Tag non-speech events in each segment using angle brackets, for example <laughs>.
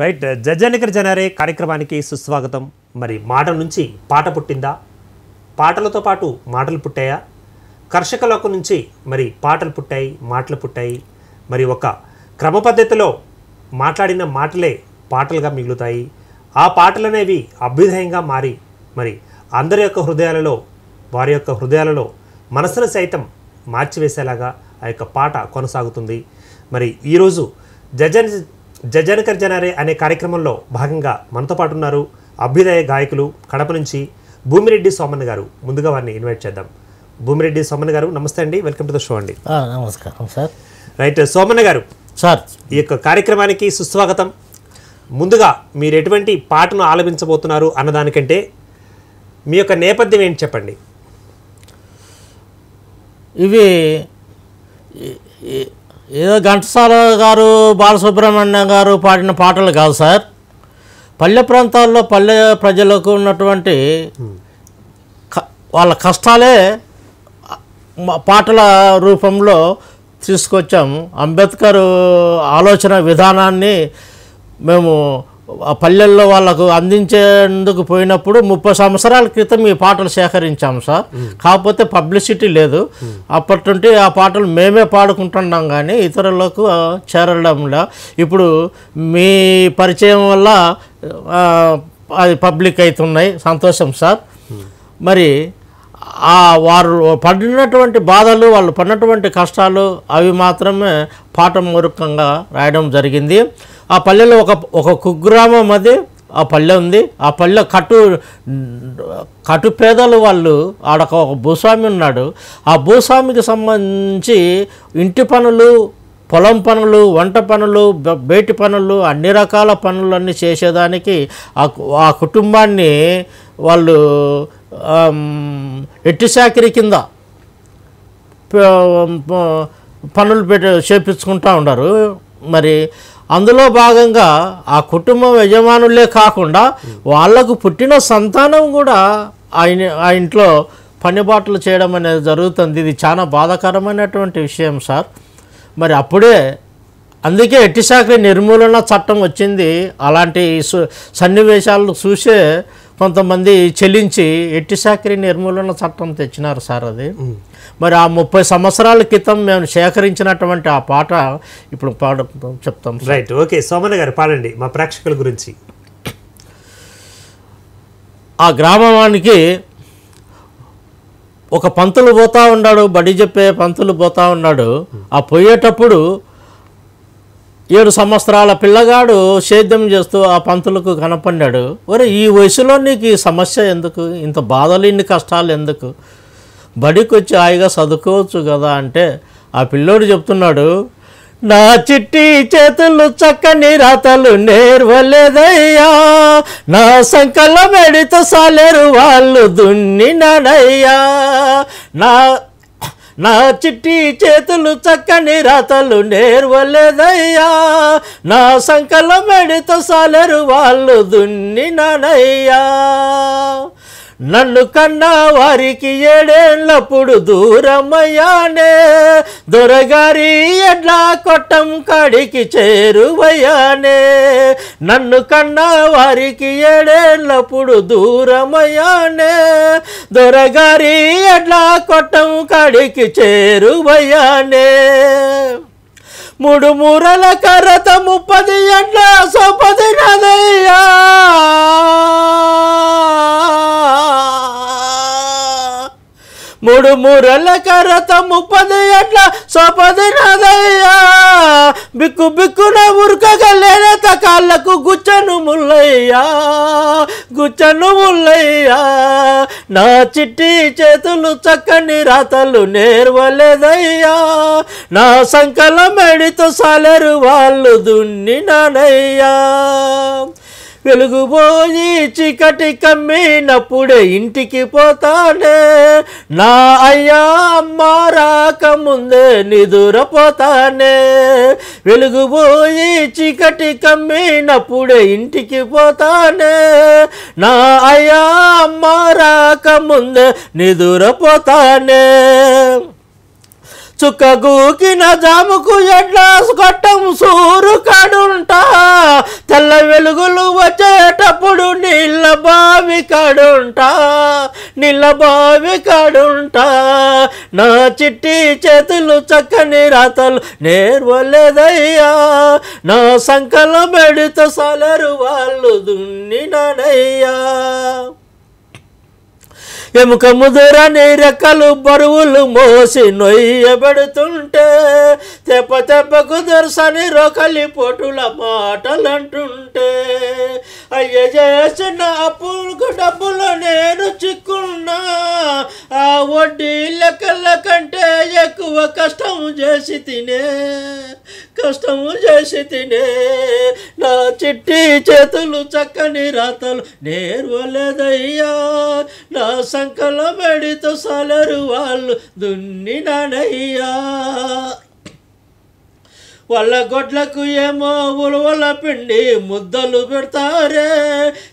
Right జజనికర జనరే కార్యక్రమానికి సుస్వాగతం మరి మాటల నుంచి పాట పుట్టిందా పాటలతో పాటు మాటలు పుట్టాయా కర్షకులకు నుంచి మరి పాటలు పుట్టాయి మాటలు పుట్టాయి మరి ఒక క్రమ పద్ధతిలో మాట్లాడిన మాటలే పాటలుగా మిగులుతాయి ఆ పాటలు అనేవి అభ్యుదయంగా మారి మరి అందరి యొక్క హృదయాలలో వారి యొక్క హృదయాలలో మనసును సైతం మార్చివేసేలాగా ఆ యొక్క పాట కొనసాగుతుంది మరి ఈరోజు జజన్ జజనకర్ జనరే అనే కార్యక్రమంలో భాగంగా మనతో పాటు ఉన్నారు అభ్యుదయ గాయకులు కడప నుంచి భూమిరెడ్డి సోమన్ గారు ముందుగా వారిని ఇన్వైట్ చేద్దాం భూమిరెడ్డి సోమన్ గారు నమస్తే అండి వెల్కమ్ టు ద షో అండి నమస్కారం సార్ రైట్ సోమన్ గారు సార్ ఈ యొక్క కార్యక్రమానికి సుస్వాగతం ముందుగా మీరు ఎటువంటి పాటను ఆలపించబోతున్నారు అన్నదానికంటే మీ యొక్క నేపథ్యం ఏంటి చెప్పండి ఇవి ఏదో ఘంటసాల గారు బాలసుబ్రహ్మణ్యం గారు పాడిన పాటలు కాదు సార్ పల్లె ప్రాంతాల్లో పల్లె ప్రజలకు ఉన్నటువంటి వాళ్ళ కష్టాలే పాటల రూపంలో తీసుకొచ్చాము అంబేద్కర్ ఆలోచన విధానాన్ని మేము పల్లెల్లో వాళ్ళకు అందించేందుకు పోయినప్పుడు ముప్పై సంవత్సరాల క్రితం ఈ పాటలు సేకరించాం సార్ కాకపోతే పబ్లిసిటీ లేదు అప్పటి నుండి ఆ పాటలు మేమే పాడుకుంటున్నాం కానీ ఇతరులకు చేరడంలా ఇప్పుడు మీ పరిచయం వల్ల అది పబ్లిక్ అవుతున్నాయి సంతోషం సార్ మరి ఆ వారు పడినటువంటి బాధలు వాళ్ళు పడినటువంటి కష్టాలు అవి మాత్రమే పాఠ మూర్ఖంగా రాయడం జరిగింది ఆ పల్లెలో ఒక ఒక కుగ్రామం అది ఆ పల్లె ఉంది ఆ పల్లె కటు కటు పేదలు వాళ్ళు ఆడ ఒక భూస్వామి ఉన్నాడు ఆ భూస్వామికి సంబంధించి ఇంటి పనులు పొలం పనులు వంట పనులు బయటి పనులు అన్ని రకాల పనులన్నీ చేసేదానికి ఆ కుటుంబాన్ని వాళ్ళు ఎట్టి సాకిరి కింద పనులు పెట్టి చేపించుకుంటూ ఉన్నారు మరి అందులో భాగంగా ఆ కుటుంబం యజమానులే కాకుండా వాళ్లకు పుట్టిన సంతానం కూడా ఆయన ఆ ఇంట్లో పనిబాట్లు చేయడం అనేది జరుగుతుంది ఇది చాలా బాధాకరమైనటువంటి విషయం సార్ మరి అప్పుడే అందుకే ఎట్టిశాఖ నిర్మూలన చట్టం వచ్చింది అలాంటి సన్నివేశాలను చూసే కొంతమంది చెల్లించి ఎట్టి సాకరీ నిర్మూలన చట్టం తెచ్చినారు సార్ అది మరి ఆ ముప్పై సంవత్సరాల క్రితం మేము సేకరించినటువంటి ఆ పాట ఇప్పుడు పాడ చెప్తాం రైట్ ఓకే సోమన్ గారు పాడండి మా ప్రేక్షకుల గురించి ఆ గ్రామానికి ఒక పంతులు పోతా ఉన్నాడు బడి చెప్పే పంతులు పోతా ఉన్నాడు ఆ పోయేటప్పుడు ఏడు సంవత్సరాల పిల్లగాడు సేద్యం చేస్తూ ఆ పంతులకు కనపడ్డాడు ఒరే ఈ వయసులో నీకు ఈ సమస్య ఎందుకు ఇంత బాధలు ఇన్ని కష్టాలు ఎందుకు బడికొచ్చి హాయిగా చదువుకోవచ్చు కదా అంటే ఆ పిల్లోడు చెప్తున్నాడు నా చిట్టి చేతులు చక్కని రాతలు నేర్వలేదయ్యా నా సంకల మెడితో సాలేరు వాళ్ళు దున్నినాడయ్యా నా నా చిట్టి చేతులు చక్కని రాతలు నేర్వలేదయ్యా నా సంకలం మెడితో సాలరు వాళ్ళు దున్ని నానయ్యా నన్ను కన్నా వారికి ఏడేళ్ళప్పుడు దూరమయ్యానే దొరగారి ఎడ్లా కొట్టం కాడికి చేరువయ్యానే నన్ను కన్నా వారికి ఏడేళ్ళప్పుడు దూరమయ్యానే దొరగారి ఎడ్లా కొట్టం కాడికి చేరువయ్యానే ముడుమూరల కర్రత ముప్పది ఎంట్ల సొప్పది నదయ్యా మూడు మూరల కరతము పది ఎట్ల సోపది నాదయ్యా బిక్కు బిక్కున ఉరకగలేనత కాళ్ళకు గుచ్చను ముల్లయ్యా గుచ్చను ముల్లయ్యా నా చిట్టి చేతులు చక్కని రాతలు నేర్వలేదయ్యా నా సంకలం ఎడితో సాలరు వాళ్ళు దున్ని నానయ్యా వెలుగుబోయి చీకటి కమ్మినప్పుడే ఇంటికి పోతానే నా అయ్యా అమ్మ రాకముందే నిదురపోతానే వెలుగుబోయి చీకటి కమ్మినప్పుడే ఇంటికి పోతానే నా అయ్యా అమ్మ రాకముందే నిదురపోతానే చుక్కగూకిన జాముకు ఎడ్ల కొట్టం సూరు కడుంట తెల్ల వెలుగులు వచ్చేటప్పుడు నీళ్ళ బావి కడుంట నీళ్ళ బావి కడుంట నా చిట్టి చేతులు చక్కని రాతలు నేర్వలేదయ్యా నా సంకలం మెడితో సలరు వాళ్ళు దున్నినయ్యా ఎముక దూరని రెక్కలు బరువులు మోసి నొయ్యబడుతుంటే తెప్ప తెప్పకు దొరసని రొకలి పొటుల మాటలంటుంటే అయ్య చేసిన అప్పులకు డబ్బులు నేను చిక్కున్నా ఆ వడ్డీ లెక్కల కంటే ఎక్కువ కష్టం చేసి తినే కష్టము చేసి తినే నా చిట్టి చేతులు చక్కని రాతలు నేర్వలేదయ్యా నా స సంకల పెడితో సలరు వాళ్ళు దున్ని నానయ్యా వాళ్ళ గొడ్లకు ఏమో ఉలవల పిండి ముద్దలు పెడతారే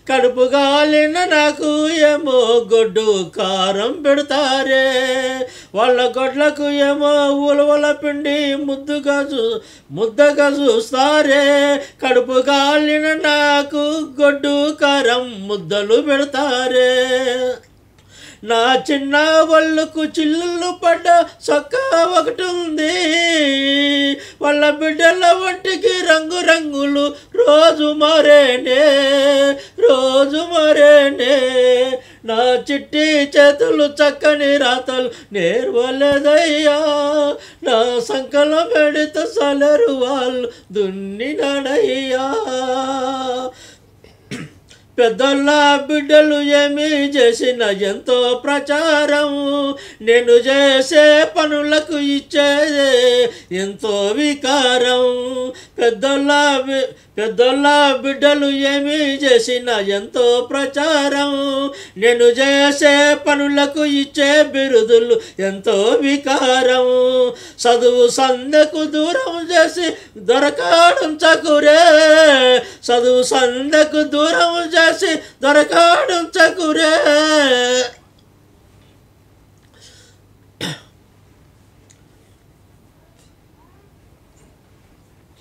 కడుపు గాలిన నాకు ఏమో గొడ్డు కారం పెడతారే వాళ్ళ గొడ్లకు ఏమో ఉలవల పిండి ముద్దుగా చూ ముద్దగా చూస్తారే కడుపు గాలిన నాకు గొడ్డు కారం ముద్దలు పెడతారే నా చిన్న వాళ్ళకు చిల్లులు పడ్డ సొక్క ఒకటి ఉంది వాళ్ళ బిడ్డల వంటికి రంగురంగులు రోజు మరేనే రోజు మరేనే నా చిట్టి చేతులు చక్కని రాతలు నేర్వలేదయ్యా నా సంకల పెడితే సలరు వాళ్ళు నాడయ్యా పెద్దల్లా బిడ్డలు ఏమి చేసిన ఎంతో ప్రచారం నేను చేసే పనులకు ఇచ్చేదే ఎంతో వికారం పెద్దోళ్ళ పెద్దల్లా బిడ్డలు ఏమి చేసిన ఎంతో ప్రచారం నేను చేసే పనులకు ఇచ్చే బిరుదులు ఎంతో వికారం చదువు సందకు దూరం చేసి దొరకాడు చకురే చదువు సందకు దూరం చేసి చేసి దొరకాడం చకురే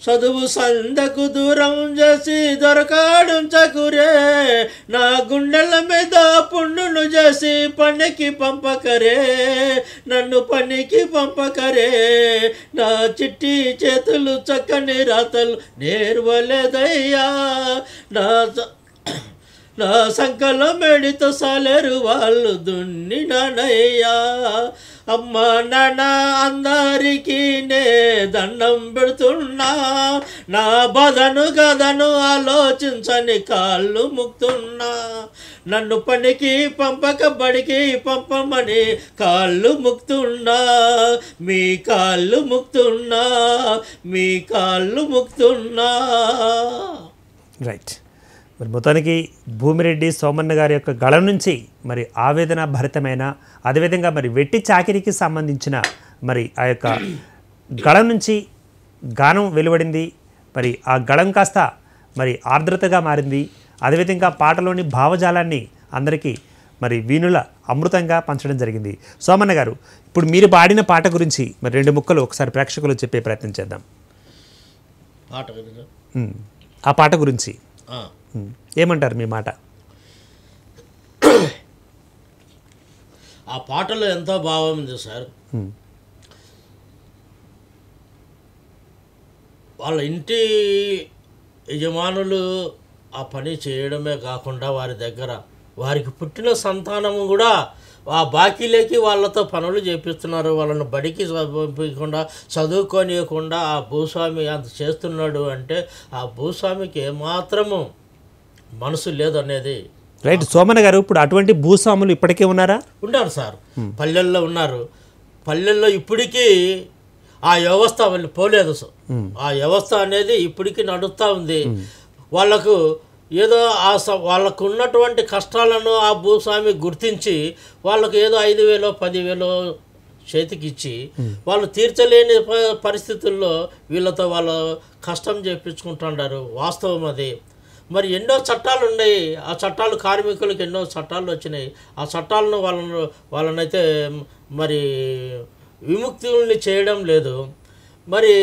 చదువు సందకు దూరం చేసి దొరకాడు చకురే నా గుండెల మీద పుండును చేసి పనికి పంపకరే నన్ను పనికి పంపకరే నా చిట్టి చేతులు చక్కని రాతలు నేర్వలేదయ్యా నా నా సంకల మెడితో సాలేరు వాళ్ళు దున్ని నానయ్యా అమ్మ నాన్న అందరికీ నే దండం పెడుతున్నా నా బదను గదను ఆలోచించని కాళ్ళు ముక్తున్నా నన్ను పనికి పంపక బడికి పంపమని కాళ్ళు ముక్తున్నా మీ కాళ్ళు ముక్తున్నా మీ కాళ్ళు ముక్తున్నా రైట్ మరి మొత్తానికి భూమిరెడ్డి సోమన్న గారి యొక్క గళ నుంచి మరి ఆవేదన భరితమైన అదేవిధంగా మరి వెట్టి చాకిరికి సంబంధించిన మరి ఆ యొక్క గళం నుంచి గానం వెలువడింది మరి ఆ గళం కాస్త మరి ఆర్ద్రతగా మారింది అదేవిధంగా పాటలోని భావజాలాన్ని అందరికీ మరి వీణుల అమృతంగా పంచడం జరిగింది సోమన్న గారు ఇప్పుడు మీరు పాడిన పాట గురించి మరి రెండు ముక్కలు ఒకసారి ప్రేక్షకులు చెప్పే ప్రయత్నం చేద్దాం పాట ఆ పాట గురించి ఏమంటారు మీ మాట ఆ పాటలో ఎంతో భావం ఉంది సార్ వాళ్ళ ఇంటి యజమానులు ఆ పని చేయడమే కాకుండా వారి దగ్గర వారికి పుట్టిన సంతానము కూడా ఆ బాకీలేకి వాళ్ళతో పనులు చేపిస్తున్నారు వాళ్ళను బడికి పంపించకుండా చదువుకోనియకుండా ఆ భూస్వామి అంత చేస్తున్నాడు అంటే ఆ భూస్వామికి ఏమాత్రము మనసు లేదనేది రైట్ సోమన గారు ఇప్పుడు అటువంటి భూస్వాములు ఇప్పటికే ఉన్నారా ఉన్నారు సార్ hmm. పల్లెల్లో ఉన్నారు పల్లెల్లో ఇప్పటికీ ఆ వ్యవస్థ వాళ్ళు పోలేదు hmm. ఆ వ్యవస్థ అనేది ఇప్పటికీ నడుస్తూ ఉంది hmm. వాళ్ళకు ఏదో ఆ వాళ్ళకు ఉన్నటువంటి కష్టాలను ఆ భూస్వామి గుర్తించి వాళ్ళకు ఏదో ఐదు వేలో పదివేలో చేతికిచ్చి వాళ్ళు తీర్చలేని పరిస్థితుల్లో వీళ్ళతో వాళ్ళు కష్టం చేయించుకుంటున్నారు వాస్తవం అది మరి ఎన్నో చట్టాలు ఉన్నాయి ఆ చట్టాలు కార్మికులకు ఎన్నో చట్టాలు వచ్చినాయి ఆ చట్టాలను వాళ్ళను వాళ్ళనైతే మరి విముక్తుల్ని చేయడం లేదు మరి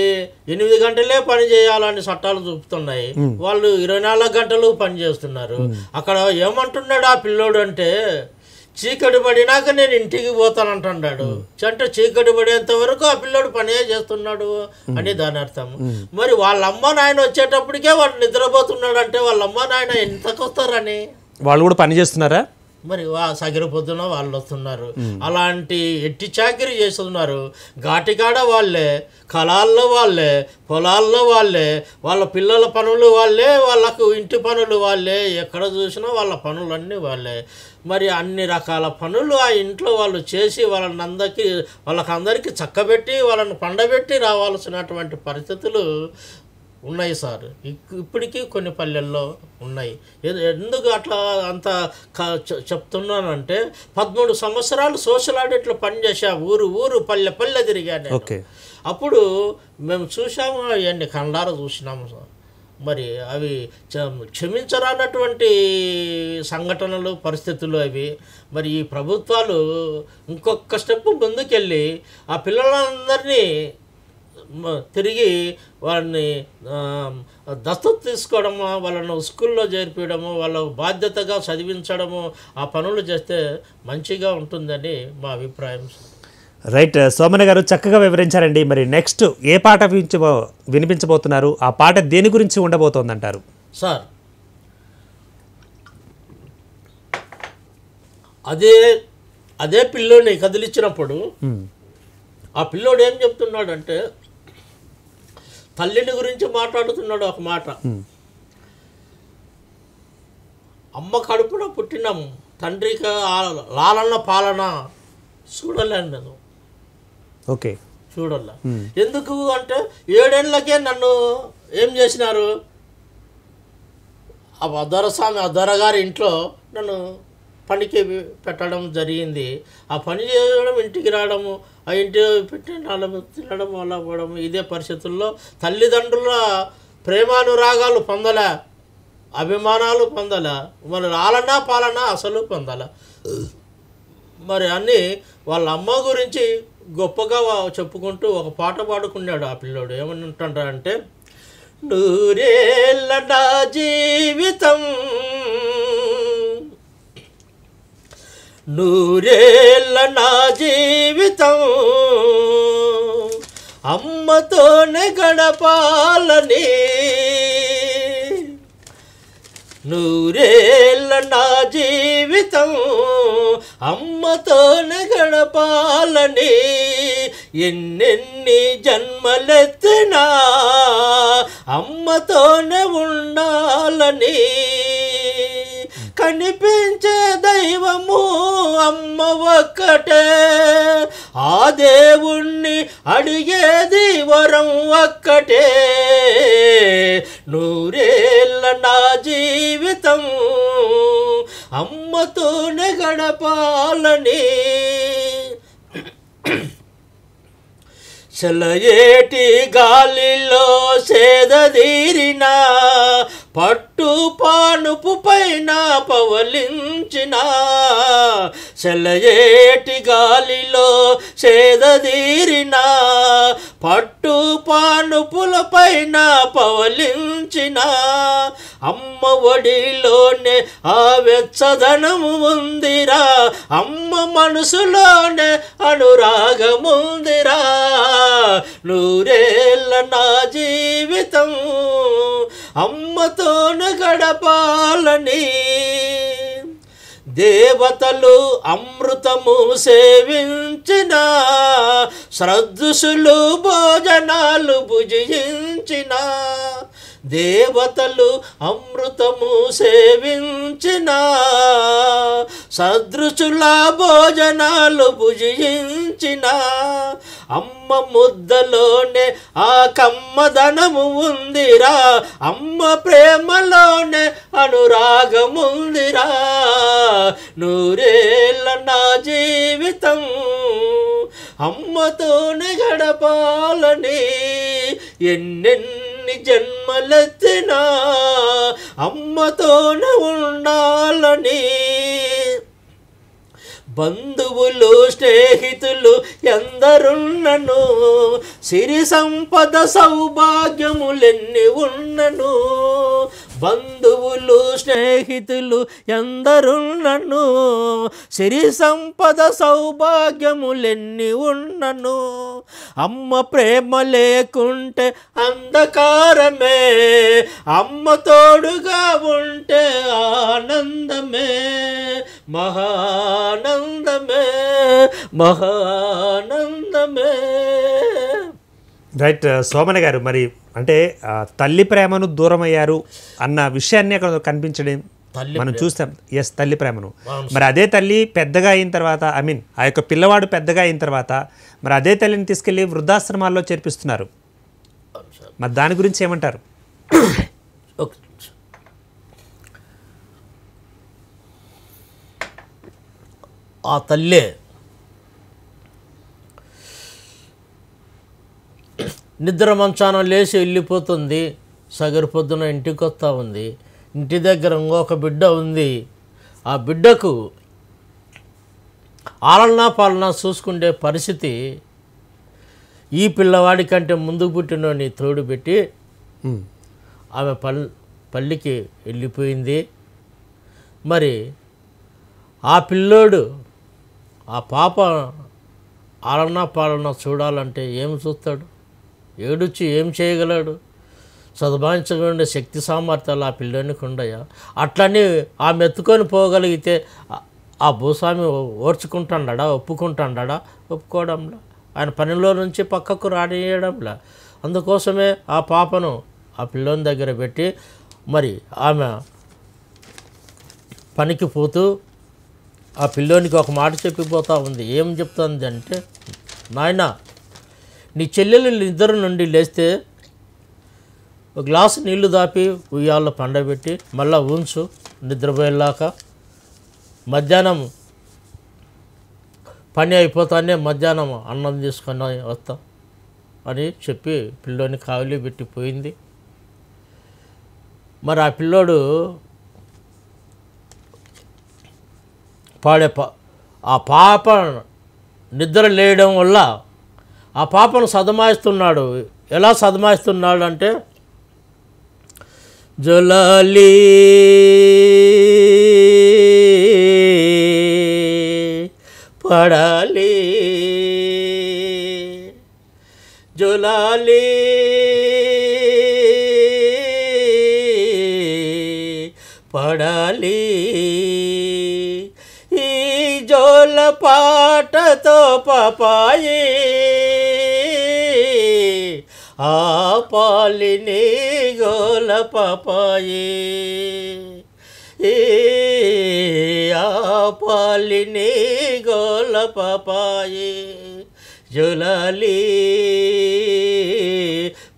ఎనిమిది గంటలే పని చేయాలని చట్టాలు చూపుతున్నాయి వాళ్ళు ఇరవై నాలుగు గంటలు పని చేస్తున్నారు అక్కడ ఏమంటున్నాడు ఆ పిల్లోడు అంటే చీకటి పడినాక నేను ఇంటికి పోతానంటున్నాడు అంటే చీకటి పడేంత వరకు ఆ పిల్లడు పనే చేస్తున్నాడు అని దాని అర్థం మరి వాళ్ళ అమ్మ నాయన వచ్చేటప్పటికే వాడు నిద్రపోతున్నాడు అంటే వాళ్ళ అమ్మ నాయన ఎంతకు వస్తారని వాళ్ళు కూడా పని చేస్తున్నారా మరి సగిరి పొద్దున వాళ్ళు వస్తున్నారు అలాంటి ఎట్టి చాకిరి చేస్తున్నారు ఘాటికాడ వాళ్ళే కళాల్లో వాళ్ళే పొలాల్లో వాళ్ళే వాళ్ళ పిల్లల పనులు వాళ్ళే వాళ్ళకు ఇంటి పనులు వాళ్ళే ఎక్కడ చూసినా వాళ్ళ పనులన్నీ వాళ్ళే మరి అన్ని రకాల పనులు ఆ ఇంట్లో వాళ్ళు చేసి వాళ్ళని అందరికీ వాళ్ళకందరికీ చక్కబెట్టి వాళ్ళని పండబెట్టి రావాల్సినటువంటి పరిస్థితులు ఉన్నాయి సార్ ఇప్పటికీ కొన్ని పల్లెల్లో ఉన్నాయి ఎందుకు అట్లా అంత చెప్తున్నానంటే పదమూడు సంవత్సరాలు సోషల్ ఆడిట్లో పనిచేసా ఊరు ఊరు పల్లె పల్లె తిరిగా అప్పుడు మేము చూసాము అవన్నీ కండారు చూసినాము సార్ మరి అవి క్షమించరానటువంటి సంఘటనలు పరిస్థితులు అవి మరి ఈ ప్రభుత్వాలు ఇంకొక స్టెప్ ముందుకెళ్ళి ఆ పిల్లలందరినీ తిరిగి వాళ్ళని దత్తత తీసుకోవడము వాళ్ళను స్కూల్లో చేర్పించడము వాళ్ళ బాధ్యతగా చదివించడము ఆ పనులు చేస్తే మంచిగా ఉంటుందని మా అభిప్రాయం రైట్ సోమన్న గారు చక్కగా వివరించారండి మరి నెక్స్ట్ ఏ పాట వినిపించబోతున్నారు ఆ పాట దేని గురించి ఉండబోతోందంటారు సార్ అదే అదే పిల్లోని కదిలిచ్చినప్పుడు ఆ పిల్లోడు ఏం చెప్తున్నాడంటే తల్లిని గురించి మాట్లాడుతున్నాడు ఒక మాట అమ్మ కడుపున పుట్టినాం తండ్రికి లాలన్న పాలన చూడలేను నేను ఓకే చూడాల ఎందుకు అంటే ఏడేళ్ళకే నన్ను ఏం చేసినారు ఆ అద్దరస్వామి అద్దరగారి ఇంట్లో నన్ను పనికి పెట్టడం జరిగింది ఆ పని చేయడం ఇంటికి రావడము ఆ ఇంటి పెట్టిన వాళ్ళ తినడం అలా పోవడం ఇదే పరిస్థితుల్లో తల్లిదండ్రుల ప్రేమానురాగాలు పొందలే అభిమానాలు పొందలే మరి రాలన్నా పాలన్నా అసలు పొందలే మరి అన్నీ వాళ్ళ అమ్మ గురించి గొప్పగా చెప్పుకుంటూ ఒక పాట పాడుకున్నాడు ఆ పిల్లోడు ఏమంటుంటాడు అంటే నూరేళ్ళ నా జీవితం నూరేళ్ళ నా జీవితం అమ్మతోనే గడపాలని నూరేళ్ళ నా జీవితం జీవితం అమ్మతోనే గడపాలని ఎన్నెన్ని జన్మలెత్తినా అమ్మతోనే ఉండాలని కనిపించే దైవము అమ్మ ఒక్కటే ఆ దేవుణ్ణి అడిగేది వరం ఒక్కటే నూరేళ్ళ నా జీవితం అమ్మతోనే గడపాలని చలయేటి గాలిలో సేదీరిన పట్టు పానుపు పైన పవలించిన చలయేటి గాలిలో సేదీరిన పట్టు పానుపుల పైన పవలించిన అమ్మ ఒడిలోనే ఆ వెచ్చదనము ఉందిరా అమ్మ మనసులోనే అనురాగముందిరా నూరేళ్ళ నా జీవితం అమ్మతోన గడపాలని దేవతలు అమృతము సేవించిన శ్రద్ధుసులు భోజనాలు భుజించిన దేవతలు అమృతము సేవించిన సదృశుల భోజనాలు భుజించిన అమ్మ ముద్దలోనే ఆ కమ్మదనము ఉందిరా అమ్మ ప్రేమలోనే అనురాగముందిరా నూరేళ్ళ నా జీవితం అమ్మతోనే గడపాలని ఎన్నెన్న ఎన్ని జన్మలెత్తినా అమ్మతోన ఉండాలని బంధువులు స్నేహితులు ఎందరున్నను సిరి సంపద సౌభాగ్యములెన్ని ఉన్నను బంధువులు స్నేహితులు ఎందరు నన్ను సిరి సంపద సౌభాగ్యములెన్ని ఉన్నను అమ్మ ప్రేమ లేకుంటే అంధకారమే అమ్మ తోడుగా ఉంటే ఆనందమే మహానందమే మహానందమే రైట్ సోమన గారు మరి అంటే తల్లి ప్రేమను దూరం అయ్యారు అన్న విషయాన్ని అక్కడ కనిపించడం మనం చూస్తాం ఎస్ తల్లి ప్రేమను మరి అదే తల్లి పెద్దగా అయిన తర్వాత ఐ మీన్ ఆ యొక్క పిల్లవాడు పెద్దగా అయిన తర్వాత మరి అదే తల్లిని తీసుకెళ్ళి వృద్ధాశ్రమాల్లో చేర్పిస్తున్నారు మరి దాని గురించి ఏమంటారు <coughs> ఆ తల్లే నిద్ర మంచానం లేచి వెళ్ళిపోతుంది సగరు పొద్దున ఇంటికి వస్తూ ఉంది ఇంటి దగ్గర ఇంకొక బిడ్డ ఉంది ఆ బిడ్డకు ఆలన్నా పాలనా చూసుకునే పరిస్థితి ఈ పిల్లవాడి కంటే ముందుకు పుట్టినోని తోడు పెట్టి ఆమె పల్ పల్లికి వెళ్ళిపోయింది మరి ఆ పిల్లోడు ఆ పాప ఆలనా పాలన చూడాలంటే ఏమి చూస్తాడు ఏడుచ్చి ఏం చేయగలడు సదుమాయించకుండా శక్తి సామర్థ్యాలు ఆ పిల్లోనికి ఉండయా అట్లనే ఆమె ఎత్తుకొని పోగలిగితే ఆ భూస్వామి ఓర్చుకుంటాడా ఒప్పుకుంటాడా ఒప్పుకోవడంలా ఆయన పనిలో నుంచి పక్కకు రాడేయడంలా అందుకోసమే ఆ పాపను ఆ పిల్లోని దగ్గర పెట్టి మరి ఆమె పనికి పోతూ ఆ పిల్లోనికి ఒక మాట చెప్పిపోతూ ఉంది ఏం చెప్తుంది అంటే నాయనా నీ చెల్లెలు నిద్ర నుండి లేస్తే ఒక గ్లాసు నీళ్లు దాపి ఉయ్యాల్లో పండబెట్టి మళ్ళా ఉంచు నిద్రపోయేలాక మధ్యాహ్నం పని అయిపోతానే మధ్యాహ్నం అన్నం తీసుకొని వస్తాం అని చెప్పి పిల్లోని కావలి పెట్టి పోయింది మరి ఆ పిల్లోడు పాడే పా ఆ పాప నిద్ర లేయడం వల్ల ఆ పాపను సదమాయిస్తున్నాడు ఎలా సదమాయిస్తున్నాడు అంటే జలాలి పడాలి జలాలి పడాలి ఈ జోల పాటతో పాపాయి ఆ పాలిని గోల పాపాయి ఆ పాలిని గోల పాపాయి జులాలి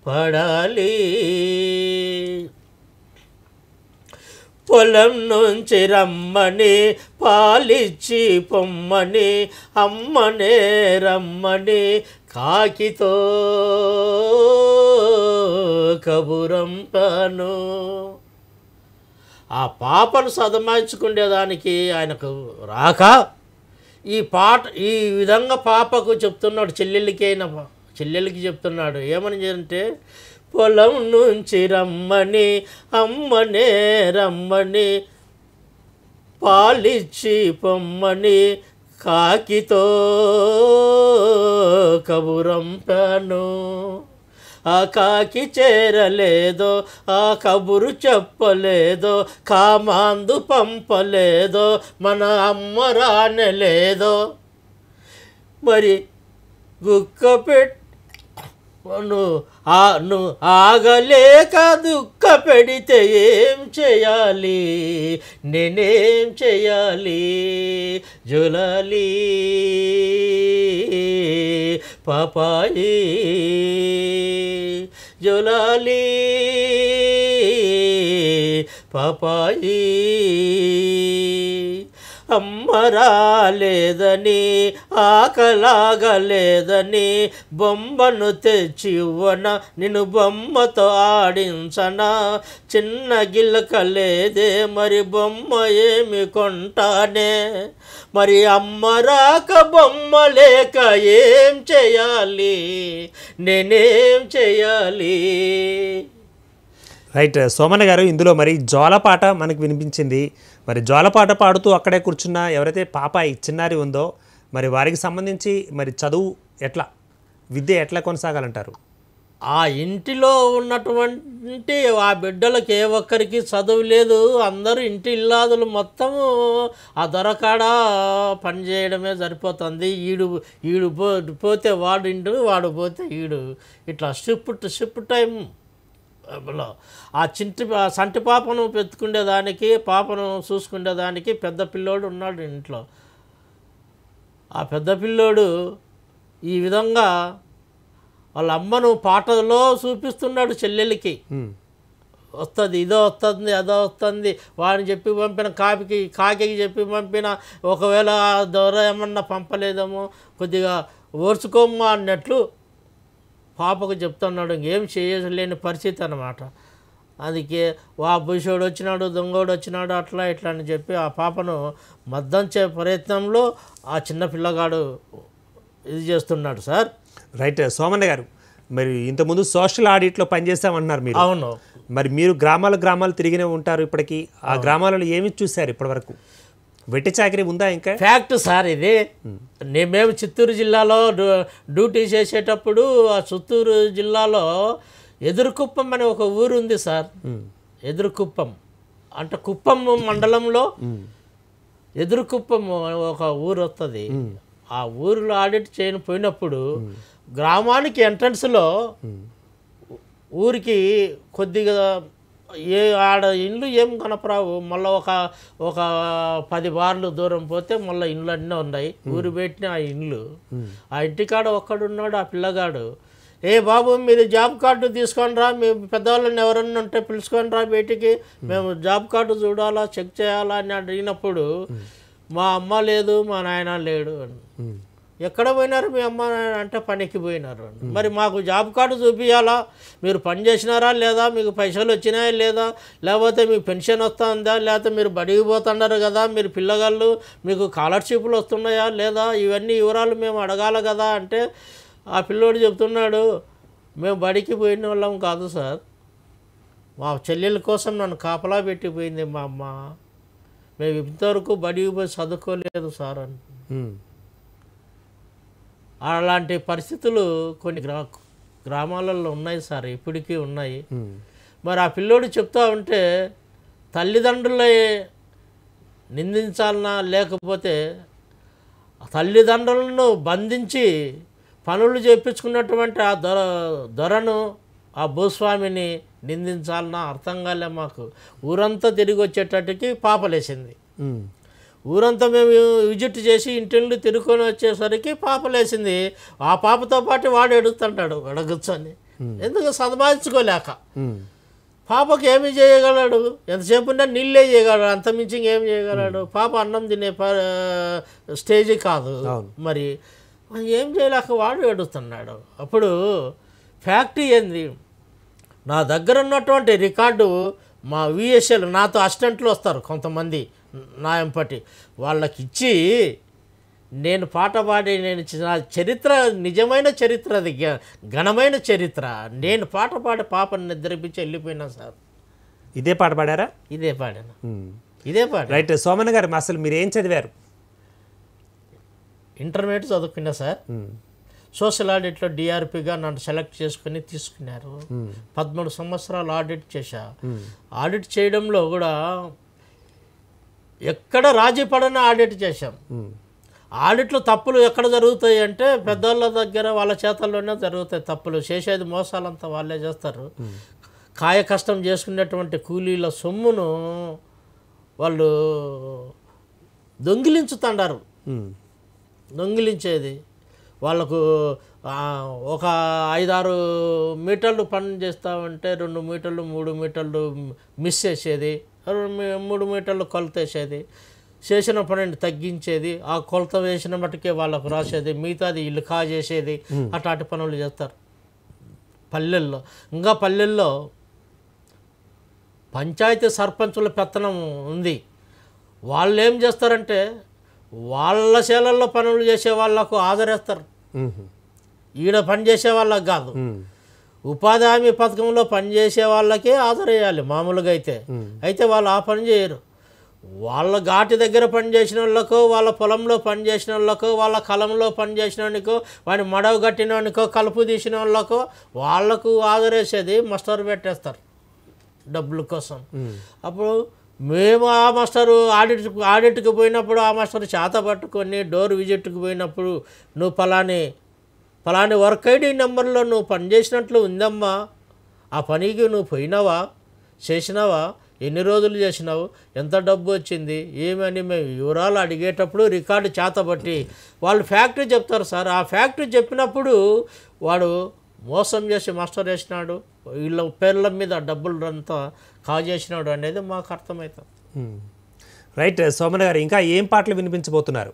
పడాలి పొలం నుంచి రమ్మని పాలిచ్చి పొమ్మని అమ్మనే రమ్మని కాకితో కబురంపను ఆ పాపను సదమాయించుకునేదానికి ఆయనకు రాక ఈ పాట ఈ విధంగా పాపకు చెప్తున్నాడు చెల్లెళ్ళకి అయిన చెల్లెళ్ళకి చెప్తున్నాడు ఏమని అంటే పొలం నుంచి రమ్మని అమ్మనే రమ్మని పాలిచ్చి పొమ్మని కాకితో కబురంపాను ఆ కాకి చేరలేదో ఆ కబురు చెప్పలేదో కామాందు పంపలేదో మన అమ్మ రానలేదో మరి గుక్క పెట్టి నువ్వు ఆగలేక దుఃఖ పెడితే ఏం చేయాలి నేనేం చేయాలి జులాలి పాపాయి జులాలి పాపాయి అమ్మరాలేదని ఆకలాగలేదని బొమ్మను తెచ్చివ్వన నేను బొమ్మతో ఆడించన చిన్న గిలక లేదే మరి బొమ్మ ఏమి కొంటానే మరి అమ్మ రాక బొమ్మ లేక ఏం చేయాలి నేనేం చేయాలి రైట్ సోమన్న గారు ఇందులో మరి జోలపాట మనకు వినిపించింది మరి జ్వాలపాట పాడుతూ అక్కడే కూర్చున్న ఎవరైతే పాప చిన్నారి ఉందో మరి వారికి సంబంధించి మరి చదువు ఎట్లా విద్య ఎట్లా కొనసాగాలంటారు ఆ ఇంటిలో ఉన్నటువంటి ఆ బిడ్డలకు ఏ ఒక్కరికి చదువు లేదు అందరూ ఇంటి ఇల్లాదులు మొత్తము ఆ దొరకాడ పనిచేయడమే సరిపోతుంది ఈడు ఈడు పోతే వాడు ఇంటి వాడు పోతే ఈడు ఇట్లా షిఫ్ట్ షిఫ్ట్ టైం లో ఆ చింటి సంటి పాపను పెట్టుకునేదానికి పాపను చూసుకునేదానికి పెద్ద పిల్లోడు ఉన్నాడు ఇంట్లో ఆ పెద్ద పిల్లోడు ఈ విధంగా వాళ్ళ అమ్మను పాటలో చూపిస్తున్నాడు చెల్లెలికి వస్తుంది ఇదో వస్తుంది అదో వస్తుంది వాడిని చెప్పి పంపిన కాపికి కాకి చెప్పి పంపిన ఒకవేళ దొర ఏమన్నా పంపలేదేమో కొద్దిగా ఓర్చుకోమ్మా అన్నట్లు పాపకు చెప్తున్నాడు ఇంకేం చేయలేని పరిస్థితి అనమాట అందుకే వా బుషోడు వచ్చినాడు దొంగోడు వచ్చినాడు అట్లా ఇట్లా అని చెప్పి ఆ పాపను మద్దంచే ప్రయత్నంలో ఆ చిన్న పిల్లగాడు ఇది చేస్తున్నాడు సార్ రైట్ సోమన్న గారు మరి ఇంతకుముందు సోషల్ ఆడిట్లో పనిచేస్తామన్నారు మీరు అవును మరి మీరు గ్రామాలు గ్రామాలు తిరిగినే ఉంటారు ఇప్పటికీ ఆ గ్రామాలలో ఏమి చూశారు ఇప్పటివరకు వెట్టి చాకరీ ఉందా ఇంకా ఫ్యాక్ట్ సార్ ఇది మేము చిత్తూరు జిల్లాలో డ్యూటీ చేసేటప్పుడు ఆ చిత్తూరు జిల్లాలో ఎదురుకుప్పం అనే ఒక ఊరు ఉంది సార్ ఎదురుకుప్పం అంటే కుప్పం మండలంలో ఎదురుకుప్పం ఒక ఊరు వస్తుంది ఆ ఊరిలో ఆడిట్ చేయని పోయినప్పుడు గ్రామానికి ఎంట్రన్స్లో ఊరికి కొద్దిగా ఏ ఆడ ఇండ్లు ఏం కనపరావు మళ్ళీ ఒక ఒక పది బార్లు దూరం పోతే మళ్ళీ ఇండ్లు అన్నీ ఉన్నాయి ఊరు పెట్టిన ఆ ఇండ్లు ఆ ఇంటికాడ ఒక్కడున్నాడు ఆ పిల్లగాడు ఏ బాబు మీరు జాబ్ కార్డు తీసుకొని రా మీ పెద్దవాళ్ళని ఎవరన్నా ఉంటే పిలుచుకొని రా బయటికి మేము జాబ్ కార్డు చూడాలా చెక్ చేయాలా అని అడిగినప్పుడు మా అమ్మ లేదు మా నాయన లేడు అని ఎక్కడ పోయినారు మీ అమ్మ అంటే పనికి పోయినారు మరి మాకు జాబ్ కార్డు చూపించాలా మీరు పని చేసినారా లేదా మీకు పైసలు వచ్చినాయా లేదా లేకపోతే మీకు పెన్షన్ వస్తుందా లేకపోతే మీరు బడికి పోతున్నారు కదా మీరు పిల్లగాళ్ళు మీకు స్కాలర్షిప్లు వస్తున్నాయా లేదా ఇవన్నీ వివరాలు మేము అడగాల కదా అంటే ఆ పిల్లోడు చెప్తున్నాడు మేము బడికి పోయిన వాళ్ళం కాదు సార్ మా చెల్లెల కోసం నన్ను కాపలా పెట్టిపోయింది మా అమ్మ మేము ఇంతవరకు బడికి పోయి చదువుకోలేదు సార్ అని అలాంటి పరిస్థితులు కొన్ని గ్రా గ్రామాలలో ఉన్నాయి సార్ ఇప్పటికీ ఉన్నాయి మరి ఆ పిల్లోడు చెప్తా ఉంటే తల్లిదండ్రులే నిందించాలన్నా లేకపోతే తల్లిదండ్రులను బంధించి పనులు చేయించుకున్నటువంటి ఆ దొర దొరను ఆ భూస్వామిని నిందించాలన్నా అర్థం కాలే మాకు ఊరంతా తిరిగి వచ్చేటట్టుకి పాపలేసింది ఊరంతా మేము విజిట్ చేసి ఇంటిని తిరుక్కొని వచ్చేసరికి పాప లేచింది ఆ పాపతో పాటు వాడు ఎడుగుతుంటాడు అడగొచ్చని ఎందుకు సంపాదించుకోలేక పాపకు ఏమి చేయగలడు ఎంతసేపు ఉన్నా నీళ్ళే చేయగలడు అంత మించి ఏమి చేయగలడు పాప అన్నం తినే స్టేజ్ కాదు మరి ఏం చేయలేక వాడు ఎడుతున్నాడు అప్పుడు ఫ్యాక్టరీ ఏంది నా దగ్గర ఉన్నటువంటి రికార్డు మా విఎస్ఎల్ నాతో అసిస్టెంట్లు వస్తారు కొంతమంది నాయంపటి వాళ్ళకి ఇచ్చి నేను పాట పాడి నేను నా చరిత్ర నిజమైన చరిత్ర అది ఘనమైన చరిత్ర నేను పాట పాడి పాపను నిద్రపించి వెళ్ళిపోయినా సార్ ఇదే పాట పాడారా ఇదే పాడాను ఇదే పాట రైట్ సోమన్ గారు అసలు మీరు ఏం చదివారు ఇంటర్మీడియట్ చదువుకున్నా సార్ సోషల్ ఆడిట్లో డిఆర్పిగా నన్ను సెలెక్ట్ చేసుకుని తీసుకున్నారు పదమూడు సంవత్సరాలు ఆడిట్ చేశా ఆడిట్ చేయడంలో కూడా ఎక్కడ రాజీ పడని ఆడిట్ చేశాం ఆడిట్లు తప్పులు ఎక్కడ జరుగుతాయి అంటే పెద్దోళ్ళ దగ్గర వాళ్ళ చేతల్లోనే జరుగుతాయి తప్పులు చేసేది మోసాలంతా వాళ్ళే చేస్తారు కాయ కష్టం చేసుకునేటువంటి కూలీల సొమ్మును వాళ్ళు దొంగిలించుతండారు దొంగిలించేది వాళ్ళకు ఒక ఐదారు మీటర్లు పని చేస్తామంటే రెండు మీటర్లు మూడు మీటర్లు మిస్ చేసేది మూడు మీటర్లు కొలత వేసేది చేసిన పనిని తగ్గించేది ఆ కొలత వేసిన మటుకే వాళ్ళకు రాసేది మిగతాది ఇల్లు కాజేసేది అట్లాంటి పనులు చేస్తారు పల్లెల్లో ఇంకా పల్లెల్లో పంచాయతీ సర్పంచుల పెత్తనం ఉంది వాళ్ళు ఏం చేస్తారంటే వాళ్ళ శైలల్లో పనులు చేసే వాళ్ళకు ఆదరిస్తారు ఈడ పని చేసే వాళ్ళకు కాదు ఉపాధి హామీ పథకంలో పనిచేసే వాళ్ళకే ఆదరేయాలి మామూలుగా అయితే అయితే వాళ్ళు ఆ పని చేయరు వాళ్ళ ఘాటి దగ్గర పనిచేసిన వాళ్ళకో వాళ్ళ పొలంలో పనిచేసిన వాళ్ళకో వాళ్ళ కలంలో పనిచేసిన వానికో వాడిని మడవ కట్టిన వానికో కలుపు తీసిన వాళ్ళకో వాళ్లకు ఆదరేసేది మస్టర్ పెట్టేస్తారు డబ్బుల కోసం అప్పుడు మేము ఆ మాస్టరు ఆడిట్ ఆడిట్కి పోయినప్పుడు ఆ మాస్టర్ చేత పట్టుకొని డోర్ విజిట్కి పోయినప్పుడు నువ్వు పలాని ఫలాని వర్క్ ఐడి నెంబర్లో నువ్వు పనిచేసినట్లు ఉందమ్మా ఆ పనికి నువ్వు పోయినావా చేసినావా ఎన్ని రోజులు చేసినావు ఎంత డబ్బు వచ్చింది ఏమని మేము వివరాలు అడిగేటప్పుడు రికార్డు చేతబట్టి వాళ్ళు ఫ్యాక్టరీ చెప్తారు సార్ ఆ ఫ్యాక్టరీ చెప్పినప్పుడు వాడు మోసం చేసి మాస్టర్ వేసినాడు వీళ్ళ పేర్ల మీద డబ్బులు అంతా కాజేసినాడు అనేది మాకు అర్థమవుతుంది రైట్ సోమన్ గారు ఇంకా ఏం పాటలు వినిపించబోతున్నారు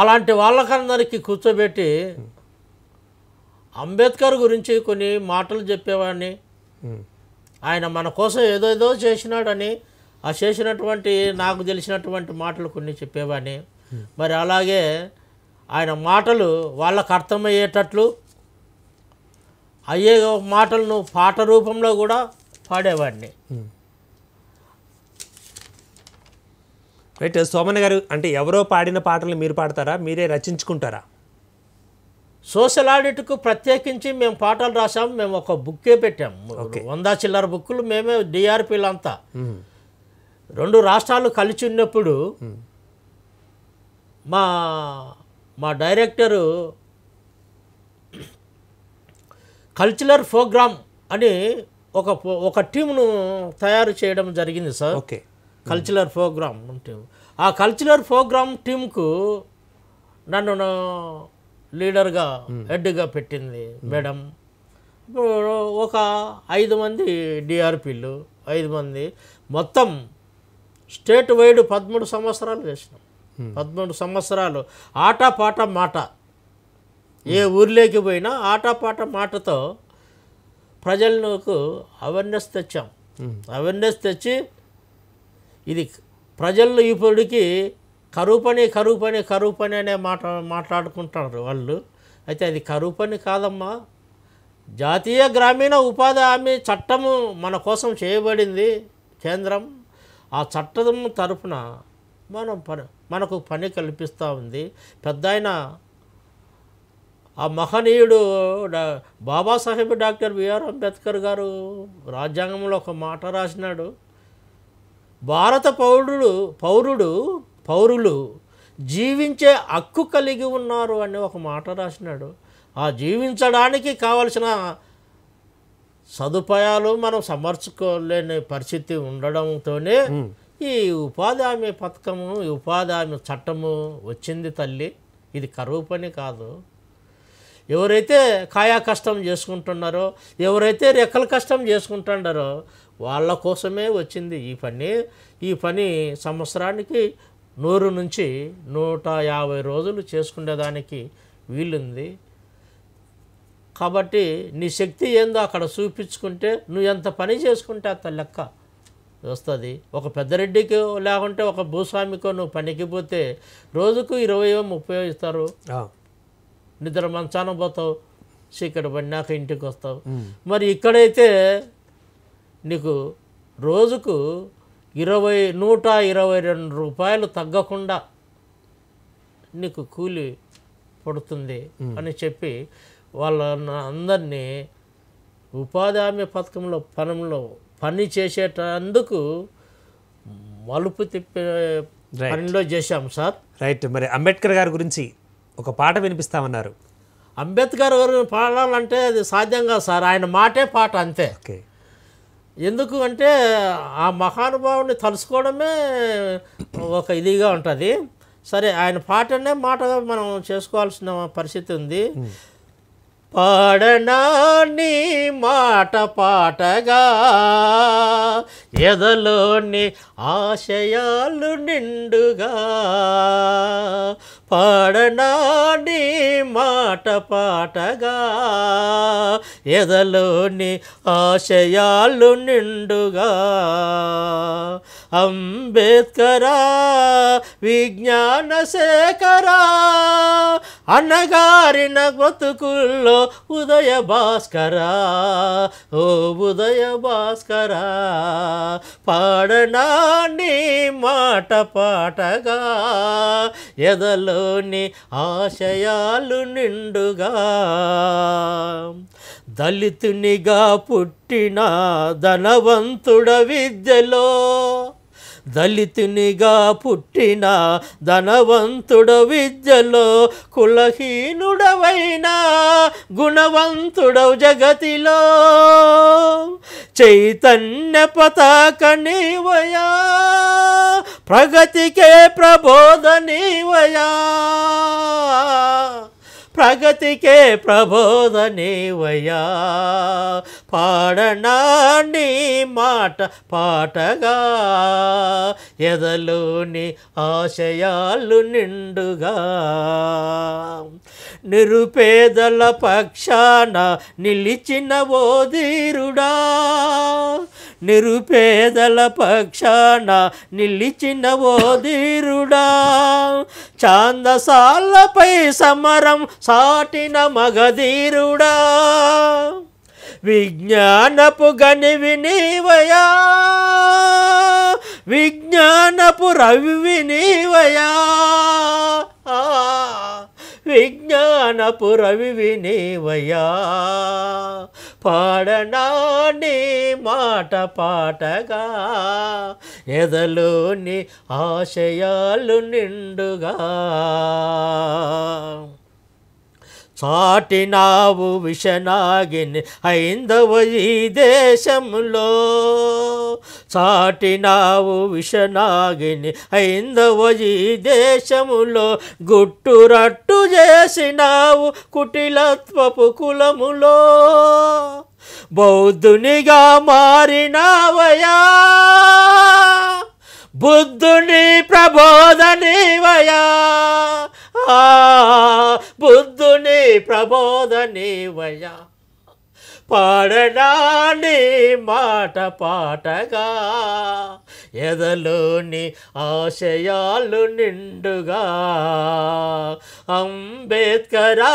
అలాంటి వాళ్ళకందరికీ కూర్చోబెట్టి అంబేద్కర్ గురించి కొన్ని మాటలు చెప్పేవాడిని ఆయన మన కోసం ఏదోదో చేసినాడని ఆ చేసినటువంటి నాకు తెలిసినటువంటి మాటలు కొన్ని చెప్పేవాడిని మరి అలాగే ఆయన మాటలు వాళ్ళకు అర్థమయ్యేటట్లు అయ్యే మాటలను పాట రూపంలో కూడా పాడేవాడిని రైట్ సోమన్ గారు అంటే ఎవరో పాడిన పాటలు మీరు పాడతారా మీరే రచించుకుంటారా సోషల్ ఆడిట్కు ప్రత్యేకించి మేము పాటలు రాసాం మేము ఒక బుక్కే పెట్టాము వంద చిల్లర బుక్కులు మేమే డిఆర్పీలు అంతా రెండు రాష్ట్రాలు కలిసి ఉన్నప్పుడు మా మా డైరెక్టరు కల్చరల్ ప్రోగ్రామ్ అని ఒక ఒక టీమును తయారు చేయడం జరిగింది sir okay cultural programme team ఆ కల్చరల్ ప్రోగ్రామ్ టీంకు నన్ను లీడర్గా హెడ్గా పెట్టింది మేడం ఇప్పుడు ఒక ఐదు మంది డిఆర్పీలు ఐదు మంది మొత్తం స్టేట్ వైడ్ పదమూడు సంవత్సరాలు చేసినాం పదమూడు సంవత్సరాలు ఆటపాట మాట ఏ ఊర్లోకి పోయినా ఆటపాట మాటతో ప్రజలకు అవేర్నెస్ తెచ్చాం అవేర్నెస్ తెచ్చి ఇది ప్రజల్లో ఇప్పటికి కరువు పని కరువు పని కరువు పని అనే మాట మాట్లాడుకుంటారు వాళ్ళు అయితే అది కరువు పని కాదమ్మా జాతీయ గ్రామీణ ఉపాధి హామీ చట్టము మన కోసం చేయబడింది కేంద్రం ఆ చట్టం తరఫున మనం పని మనకు పని కల్పిస్తూ ఉంది పెద్ద ఆయన ఆ మహనీయుడు బాబాసాహెబ్ డాక్టర్ బిఆర్ అంబేద్కర్ గారు రాజ్యాంగంలో ఒక మాట రాసినాడు భారత పౌరుడు పౌరుడు పౌరులు జీవించే హక్కు కలిగి ఉన్నారు అని ఒక మాట రాసినాడు ఆ జీవించడానికి కావలసిన సదుపాయాలు మనం సమర్చుకోలేని పరిస్థితి ఉండడంతోనే ఈ ఉపాధి హామీ పథకము ఉపాధి హామీ చట్టము వచ్చింది తల్లి ఇది కరువు పని కాదు ఎవరైతే కాయా కష్టం చేసుకుంటున్నారో ఎవరైతే రెక్కల కష్టం చేసుకుంటున్నారో వాళ్ళ కోసమే వచ్చింది ఈ పని ఈ పని సంవత్సరానికి నూరు నుంచి నూట యాభై రోజులు చేసుకునేదానికి వీలుంది కాబట్టి నీ శక్తి ఏందో అక్కడ చూపించుకుంటే నువ్వు ఎంత పని చేసుకుంటే అంత లెక్క వస్తుంది ఒక పెద్దరెడ్డికి లేకుంటే ఒక భూస్వామికో నువ్వు పనికి పోతే రోజుకు ఇరవై ముప్పై ఇస్తారు నిద్ర మంచాన పోతావు చీకటి పడినాక ఇంటికి వస్తావు మరి ఇక్కడైతే నీకు రోజుకు ఇరవై నూట ఇరవై రెండు రూపాయలు తగ్గకుండా నీకు కూలి పడుతుంది అని చెప్పి వాళ్ళ అందరినీ ఉపాధి హామీ పథకంలో పనంలో పని చేసేటందుకు మలుపు తిప్పే పనిలో చేశాం సార్ రైట్ మరి అంబేద్కర్ గారి గురించి ఒక పాట వినిపిస్తామన్నారు అంబేద్కర్ గారు పాడాలంటే అది సాధ్యం కాదు సార్ ఆయన మాటే పాట అంతే ఓకే ఎందుకు అంటే ఆ మహానుభావుని తలుసుకోవడమే ఒక ఇదిగా ఉంటుంది సరే ఆయన పాటనే మాటగా మనం చేసుకోవాల్సిన పరిస్థితి ఉంది పాడనా నీ మాట పాటగా ఎదలోని ఆశయాలు నిండుగా పాడనా నీ మాట పాటగా ఎదలోని ఆశయాలు నిండుగా అంబేద్కరా విజ్ఞాన శేఖరా అన్నగారిన బతుకుల్లో ఉదయ భాస్కరా ఓ ఉదయ భాస్కర పాడనా మాట పాటగా ఎదలోని ఆశయాలు నిండుగా దళితునిగా పుట్టిన ధనవంతుడ విద్యలో దళితునిగా పుట్టిన ధనవంతుడ విద్యలో కులహీనుడవైనా గుణవంతుడవు జగతిలో చైతన్య పతాక నీవయా ప్రగతికే ప్రబోధ ప్రగతికే ప్రబోధ నీవయ్యా పాడనా నీ మాట పాటగా ఎదలోని ఆశయాలు నిండుగా నిరుపేదల పక్షాన నిలిచిన ఓ ధీరుడా నిరుపేదల పక్షాన నిలిచిన ఓ ధీరుడా చాందసాలపై సమరం సాటిన మగధీరుడా విజ్ఞానపు గని వినివయా విజ్ఞానపు రవి వినివయా విజ్ఞానపు రవి వినేవయా పాడనా నీ మాట పాటగా ఎదలోని ఆశయాలు నిండుగా సాటినావు విషనాగిని ఐందవ ఈ దేశంలో సాటినావు విషనాగిని ఐందవ ఈ దేశములో గుట్టురట్టు చేసినావు కుటిలత్వపు కులములో బౌద్ధునిగా మారినావయా బుద్ధుని ప్రబోధనివయా బుద్ధుని ప్రబోధ నీవయ్యా పాడడాని మాట పాటగా ఎదలోని ఆశయాలు నిండుగా అంబేద్కరా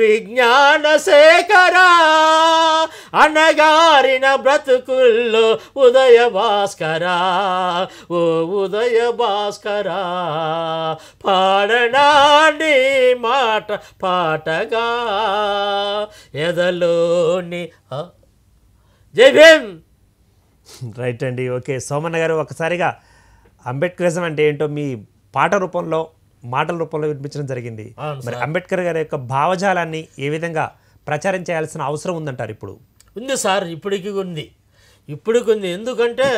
విజ్ఞాన శేఖరా అనగారిన బ్రతుకుల్లో ఉదయ భాస్కరా ఓ ఉదయ భాస్కరా పాడడాని మాట పాటగా ఎదలో దేవుణ్ణి జై భీమ్ రైట్ <laughs> అండి ఓకే సోమన్న గారు ఒకసారిగా అంబేద్కరిజం అంటే ఏంటో మీ పాట రూపంలో మాటల రూపంలో వినిపించడం జరిగింది మరి అంబేద్కర్ గారి యొక్క భావజాలాన్ని ఏ విధంగా ప్రచారం చేయాల్సిన అవసరం ఉందంటారు ఇప్పుడు ఉంది సార్ ఇప్పటికి ఉంది ఇప్పటికి ఉంది ఎందుకంటే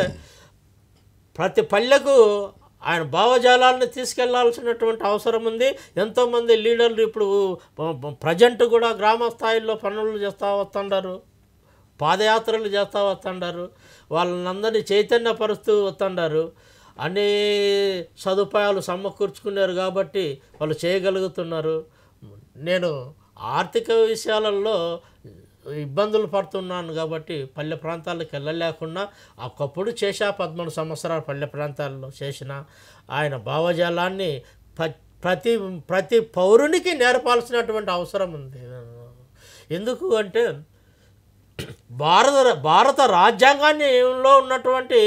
ప్రతి పల్లెకు ఆయన భావజాలాన్ని తీసుకెళ్లాల్సినటువంటి అవసరం ఉంది ఎంతోమంది లీడర్లు ఇప్పుడు ప్రజెంట్ కూడా గ్రామ స్థాయిల్లో పనులు చేస్తూ వస్తుంటారు పాదయాత్రలు చేస్తూ వాళ్ళని అందరినీ చైతన్యపరుస్తూ వస్తుండారు అన్ని సదుపాయాలు సమకూర్చుకున్నారు కాబట్టి వాళ్ళు చేయగలుగుతున్నారు నేను ఆర్థిక విషయాలలో ఇబ్బందులు పడుతున్నాను కాబట్టి పల్లె ప్రాంతాలకు వెళ్ళలేకుండా ఒకప్పుడు చేశా పదమూడు సంవత్సరాలు పల్లె ప్రాంతాల్లో చేసిన ఆయన భావజాలాన్ని ప్రతి ప్రతి పౌరునికి నేర్పాల్సినటువంటి అవసరం ఉంది ఎందుకు అంటే భారత భారత రాజ్యాంగాన్నిలో ఉన్నటువంటి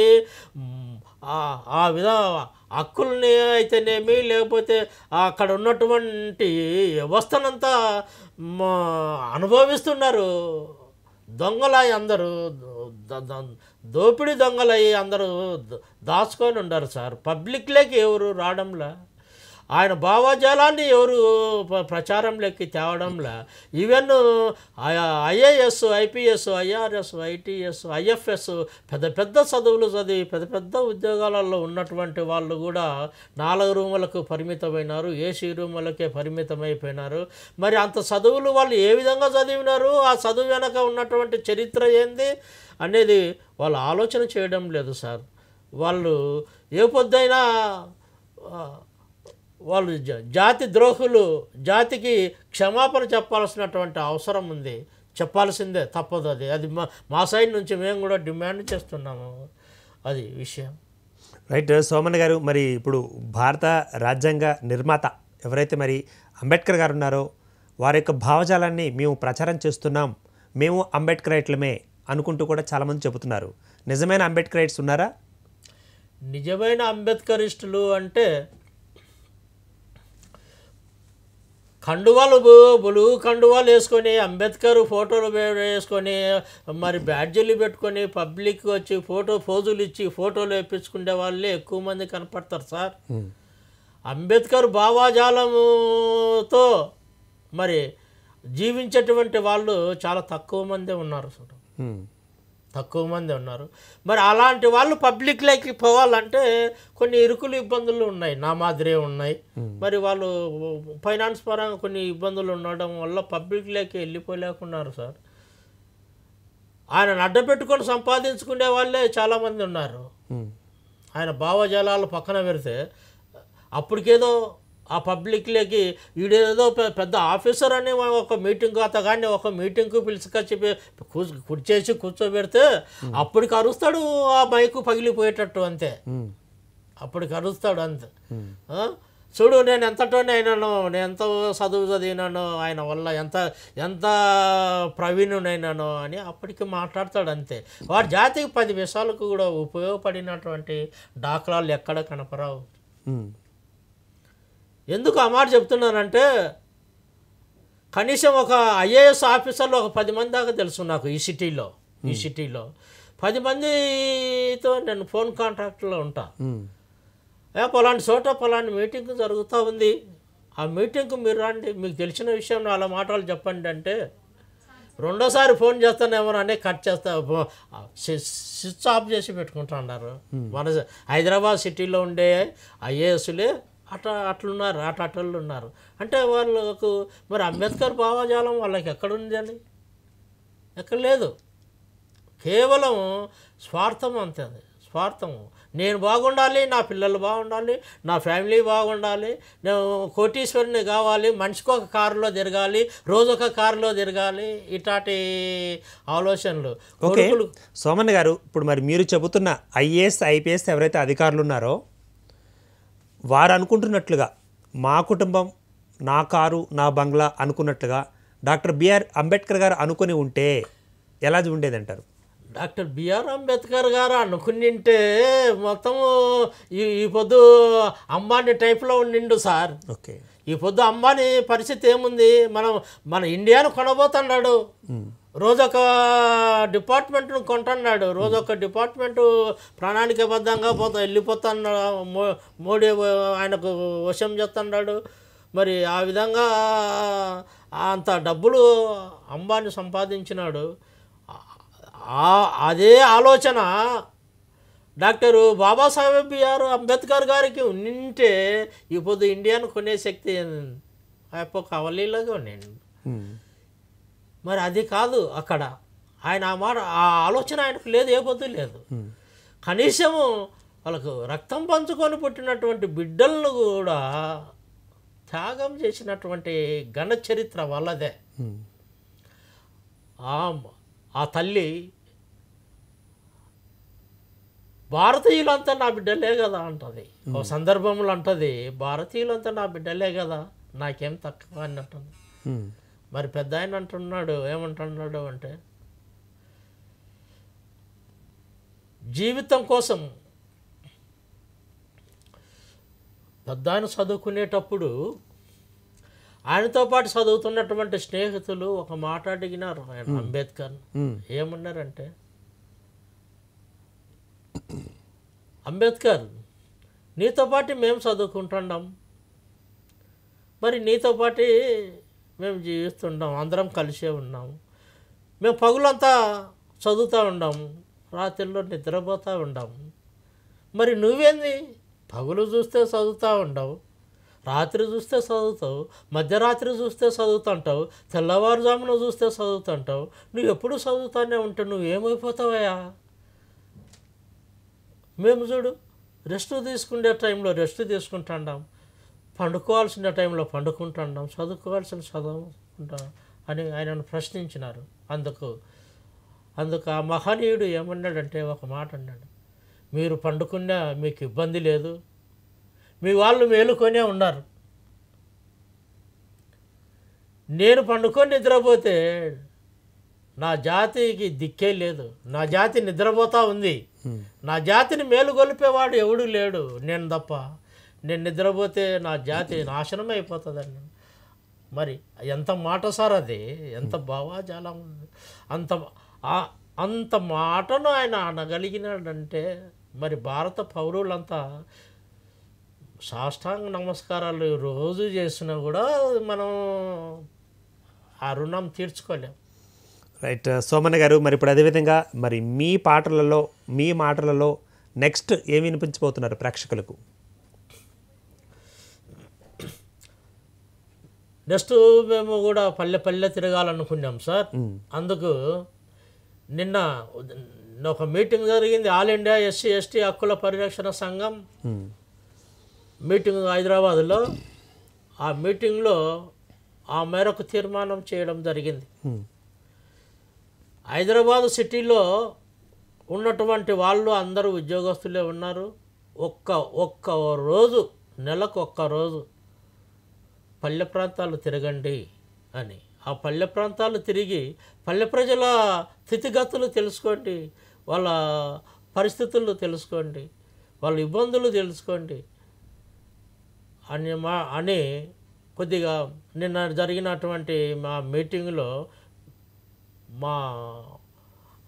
ఆ విధ హక్కుల్ని అయితేనేమి లేకపోతే అక్కడ ఉన్నటువంటి వ్యవస్థనంతా అనుభవిస్తున్నారు దొంగలై అందరూ దోపిడీ దొంగలై అందరూ దాచుకొని ఉన్నారు సార్ పబ్లిక్లోకి ఎవరు రావడంలా ఆయన భావజాలాన్ని ఎవరు లెక్కి తేవడంలా even IAS IPS IRS ITS IFS పెద్ద పెద్ద చదువులు చదివి పెద్ద పెద్ద ఉద్యోగాలలో ఉన్నటువంటి వాళ్ళు కూడా నాలుగు రూములకు పరిమితమైనారు ఏసీ రూములకే పరిమితమైపోయినారు మరి అంత చదువులు వాళ్ళు ఏ విధంగా చదివినారు ఆ చదువు వెనక ఉన్నటువంటి చరిత్ర ఏంది అనేది వాళ్ళు ఆలోచన చేయడం లేదు సార్ వాళ్ళు ఏ పొద్దైనా వాళ్ళు జాతి ద్రోహులు జాతికి క్షమాపణ చెప్పాల్సినటువంటి అవసరం ఉంది చెప్పాల్సిందే తప్పదు అది అది మా మా సైడ్ నుంచి మేము కూడా డిమాండ్ చేస్తున్నాము అది విషయం రైట్ సోమన్ గారు మరి ఇప్పుడు భారత రాజ్యాంగ నిర్మాత ఎవరైతే మరి అంబేద్కర్ గారు ఉన్నారో వారి యొక్క భావజాలాన్ని మేము ప్రచారం చేస్తున్నాం మేము అంబేద్కర్ ఐట్లమే అనుకుంటూ కూడా చాలామంది చెబుతున్నారు నిజమైన అంబేద్కర్ ఐట్స్ ఉన్నారా నిజమైన అంబేద్కరిస్టులు అంటే కండువాలు బులు కండువాలు వేసుకొని అంబేద్కర్ ఫోటోలు వేసుకొని మరి బ్యాడ్జీలు పెట్టుకొని పబ్లిక్ వచ్చి ఫోటో ఫోజులు ఇచ్చి ఫోటోలు వేయించుకునే వాళ్ళే ఎక్కువ మంది కనపడతారు సార్ అంబేద్కర్ భావాజాలముతో మరి జీవించేటువంటి వాళ్ళు చాలా తక్కువ మందే ఉన్నారు సార్ తక్కువ మంది ఉన్నారు మరి అలాంటి వాళ్ళు పబ్లిక్ పోవాలంటే కొన్ని ఇరుకులు ఇబ్బందులు ఉన్నాయి నా మాదిరే ఉన్నాయి మరి వాళ్ళు ఫైనాన్స్ పరంగా కొన్ని ఇబ్బందులు ఉండడం వల్ల పబ్లిక్ వెళ్ళిపోలేకున్నారు సార్ ఆయనను అడ్డపెట్టుకొని సంపాదించుకునే వాళ్ళే చాలామంది ఉన్నారు ఆయన భావజలాలు పక్కన పెడితే అప్పటికేదో ఆ పబ్లిక్లోకి వీడేదో పెద్ద ఆఫీసర్ అని ఒక మీటింగ్ అతగాన్ని ఒక మీటింగ్కు పిలుచుకొచ్చి కూర్చేసి కూర్చోబెడితే అప్పటికి అరుస్తాడు ఆ బైక్ పగిలిపోయేటట్టు అంతే అప్పటికి అరుస్తాడు అంతే చూడు నేను ఎంతటోనే అయినాను నేను ఎంత చదువు చదివినాను ఆయన వల్ల ఎంత ఎంత ప్రవీణునైనాను అని అప్పటికి మాట్లాడతాడు అంతే వాడు జాతికి పది విషయాలకు కూడా ఉపయోగపడినటువంటి డాక్లాలు ఎక్కడ కనపరావు ఎందుకు ఆ మాట చెప్తున్నానంటే కనీసం ఒక ఐఏఎస్ ఆఫీసర్లు ఒక పది మంది దాకా తెలుసు నాకు ఈ సిటీలో ఈ సిటీలో పది మందితో నేను ఫోన్ కాంటాక్ట్లో ఉంటా ఏ పలాంటి చోట పలాంటి మీటింగ్ జరుగుతూ ఉంది ఆ మీటింగ్కి మీరు రండి మీకు తెలిసిన విషయం అలా మాటలు చెప్పండి అంటే రెండోసారి ఫోన్ చేస్తానేమో అనే కట్ చేస్తా స్విచ్ ఆఫ్ చేసి పెట్టుకుంటా అన్నారు మన హైదరాబాద్ సిటీలో ఉండే ఐఏఎస్లే అట్లా అట్లున్నారు అటటోళ్ళు ఉన్నారు అంటే వాళ్ళకు మరి అంబేద్కర్ భావజాలం వాళ్ళకి అని ఎక్కడ లేదు కేవలం స్వార్థం అంతే అది నేను బాగుండాలి నా పిల్లలు బాగుండాలి నా ఫ్యామిలీ బాగుండాలి నేను కోటీశ్వరుని కావాలి మనిషికి ఒక కారులో తిరగాలి ఒక కారులో తిరగాలి ఇట్లాంటి ఆలోచనలు ఓకే సోమన్ గారు ఇప్పుడు మరి మీరు చెబుతున్న ఐఏఎస్ ఐపీఎస్ ఎవరైతే అధికారులు ఉన్నారో వారు అనుకుంటున్నట్లుగా మా కుటుంబం నా కారు నా బంగ్లా అనుకున్నట్లుగా డాక్టర్ బిఆర్ అంబేద్కర్ గారు అనుకుని ఉంటే ఎలా ఉండేదంటారు డాక్టర్ బిఆర్ అంబేద్కర్ గారు అనుకుని ఉంటే మొత్తం ఈ ఈ పొద్దు అంబానీ టైప్లో ఉండిండు సార్ ఓకే ఈ పొద్దు అంబానీ పరిస్థితి ఏముంది మనం మన ఇండియాను కొనబోతున్నాడు రోజొక డిపార్ట్మెంట్ను కొంటున్నాడు రోజొక డిపార్ట్మెంటు ప్రణాళికబద్ధంగా పోతా వెళ్ళిపోతాడు మోడీ ఆయనకు వశం చేస్తున్నాడు మరి ఆ విధంగా అంత డబ్బులు అంబాని సంపాదించినాడు అదే ఆలోచన డాక్టరు బాబాసాహెబ్ బిఆర్ అంబేద్కర్ గారికి ఉంటే ఇప్పుడు ఇండియాను కొనే శక్తి ఆ యొక్క కవలీలాగా ఉండండి మరి అది కాదు అక్కడ ఆయన ఆ మాట ఆ ఆలోచన ఆయనకు లేదు ఏ బొద్దు లేదు కనీసము వాళ్ళకు రక్తం పంచుకొని పుట్టినటువంటి బిడ్డలను కూడా త్యాగం చేసినటువంటి ఘన చరిత్ర వాళ్ళదే ఆ తల్లి భారతీయులంతా నా బిడ్డలే కదా అంటది ఒక సందర్భంలో అంటది భారతీయులంతా నా బిడ్డలే కదా నాకేం తక్కువ అని అంటుంది మరి పెద్ద ఆయన అంటున్నాడు ఏమంటున్నాడు అంటే జీవితం కోసం పెద్ద ఆయన చదువుకునేటప్పుడు ఆయనతో పాటు చదువుతున్నటువంటి స్నేహితులు ఒక మాట అడిగినారు ఆయన అంబేద్కర్ ఏమన్నారంటే అంబేద్కర్ నీతో పాటు మేము చదువుకుంటున్నాం మరి నీతో పాటు మేము జీవిస్తుంటాం అందరం కలిసే ఉన్నాము మేము పగులంతా చదువుతూ ఉండాము రాత్రిలో నిద్రపోతూ ఉండాము మరి నువ్వేంది పగులు చూస్తే చదువుతూ ఉండవు రాత్రి చూస్తే చదువుతావు మధ్యరాత్రి చూస్తే చదువుతుంటావు తెల్లవారుజామున చూస్తే చదువుతుంటావు నువ్వు ఎప్పుడు చదువుతానే ఉంటావు నువ్వేమైపోతావయ్యా మేము చూడు రెస్ట్ తీసుకునే టైంలో రెస్ట్ తీసుకుంటాం పండుకోవాల్సిన టైంలో పండుకుంటాం చదువుకోవాల్సిన చదువుకుంటాం అని ఆయనను ప్రశ్నించినారు అందుకు అందుకు ఆ మహనీయుడు ఏమన్నాడంటే ఒక మాట అన్నాడు మీరు పండుకున్నా మీకు ఇబ్బంది లేదు మీ వాళ్ళు మేలుకొనే ఉన్నారు నేను పండుకొని నిద్రపోతే నా జాతికి దిక్కే లేదు నా జాతి నిద్రపోతా ఉంది నా జాతిని మేలుగొలిపేవాడు ఎవడు లేడు నేను తప్ప నేను నిద్రపోతే నా జాతి నాశనం అయిపోతుందండి మరి ఎంత మాట సార్ అది ఎంత భావాజాలం అంత అంత మాటను ఆయన అనగలిగినాడంటే మరి భారత పౌరులంతా సాష్టాంగ నమస్కారాలు రోజు చేసినా కూడా మనం ఆ రుణం తీర్చుకోలేం రైట్ సోమన్న గారు మరి ఇప్పుడు అదేవిధంగా మరి మీ పాటలలో మీ మాటలలో నెక్స్ట్ ఏమి వినిపించబోతున్నారు ప్రేక్షకులకు నెక్స్ట్ మేము కూడా పల్లె పల్లె తిరగాలనుకున్నాం సార్ అందుకు నిన్న ఒక మీటింగ్ జరిగింది ఆల్ ఇండియా ఎస్సీ ఎస్టీ హక్కుల పరిరక్షణ సంఘం మీటింగ్ హైదరాబాద్లో ఆ మీటింగ్లో ఆ మేరకు తీర్మానం చేయడం జరిగింది హైదరాబాదు సిటీలో ఉన్నటువంటి వాళ్ళు అందరూ ఉద్యోగస్తులే ఉన్నారు ఒక్క ఒక్క రోజు నెలకు ఒక్క రోజు పల్లె ప్రాంతాలు తిరగండి అని ఆ పల్లె ప్రాంతాలు తిరిగి పల్లె ప్రజల స్థితిగతులు తెలుసుకోండి వాళ్ళ పరిస్థితులు తెలుసుకోండి వాళ్ళ ఇబ్బందులు తెలుసుకోండి అని మా అని కొద్దిగా నిన్న జరిగినటువంటి మా మీటింగ్లో మా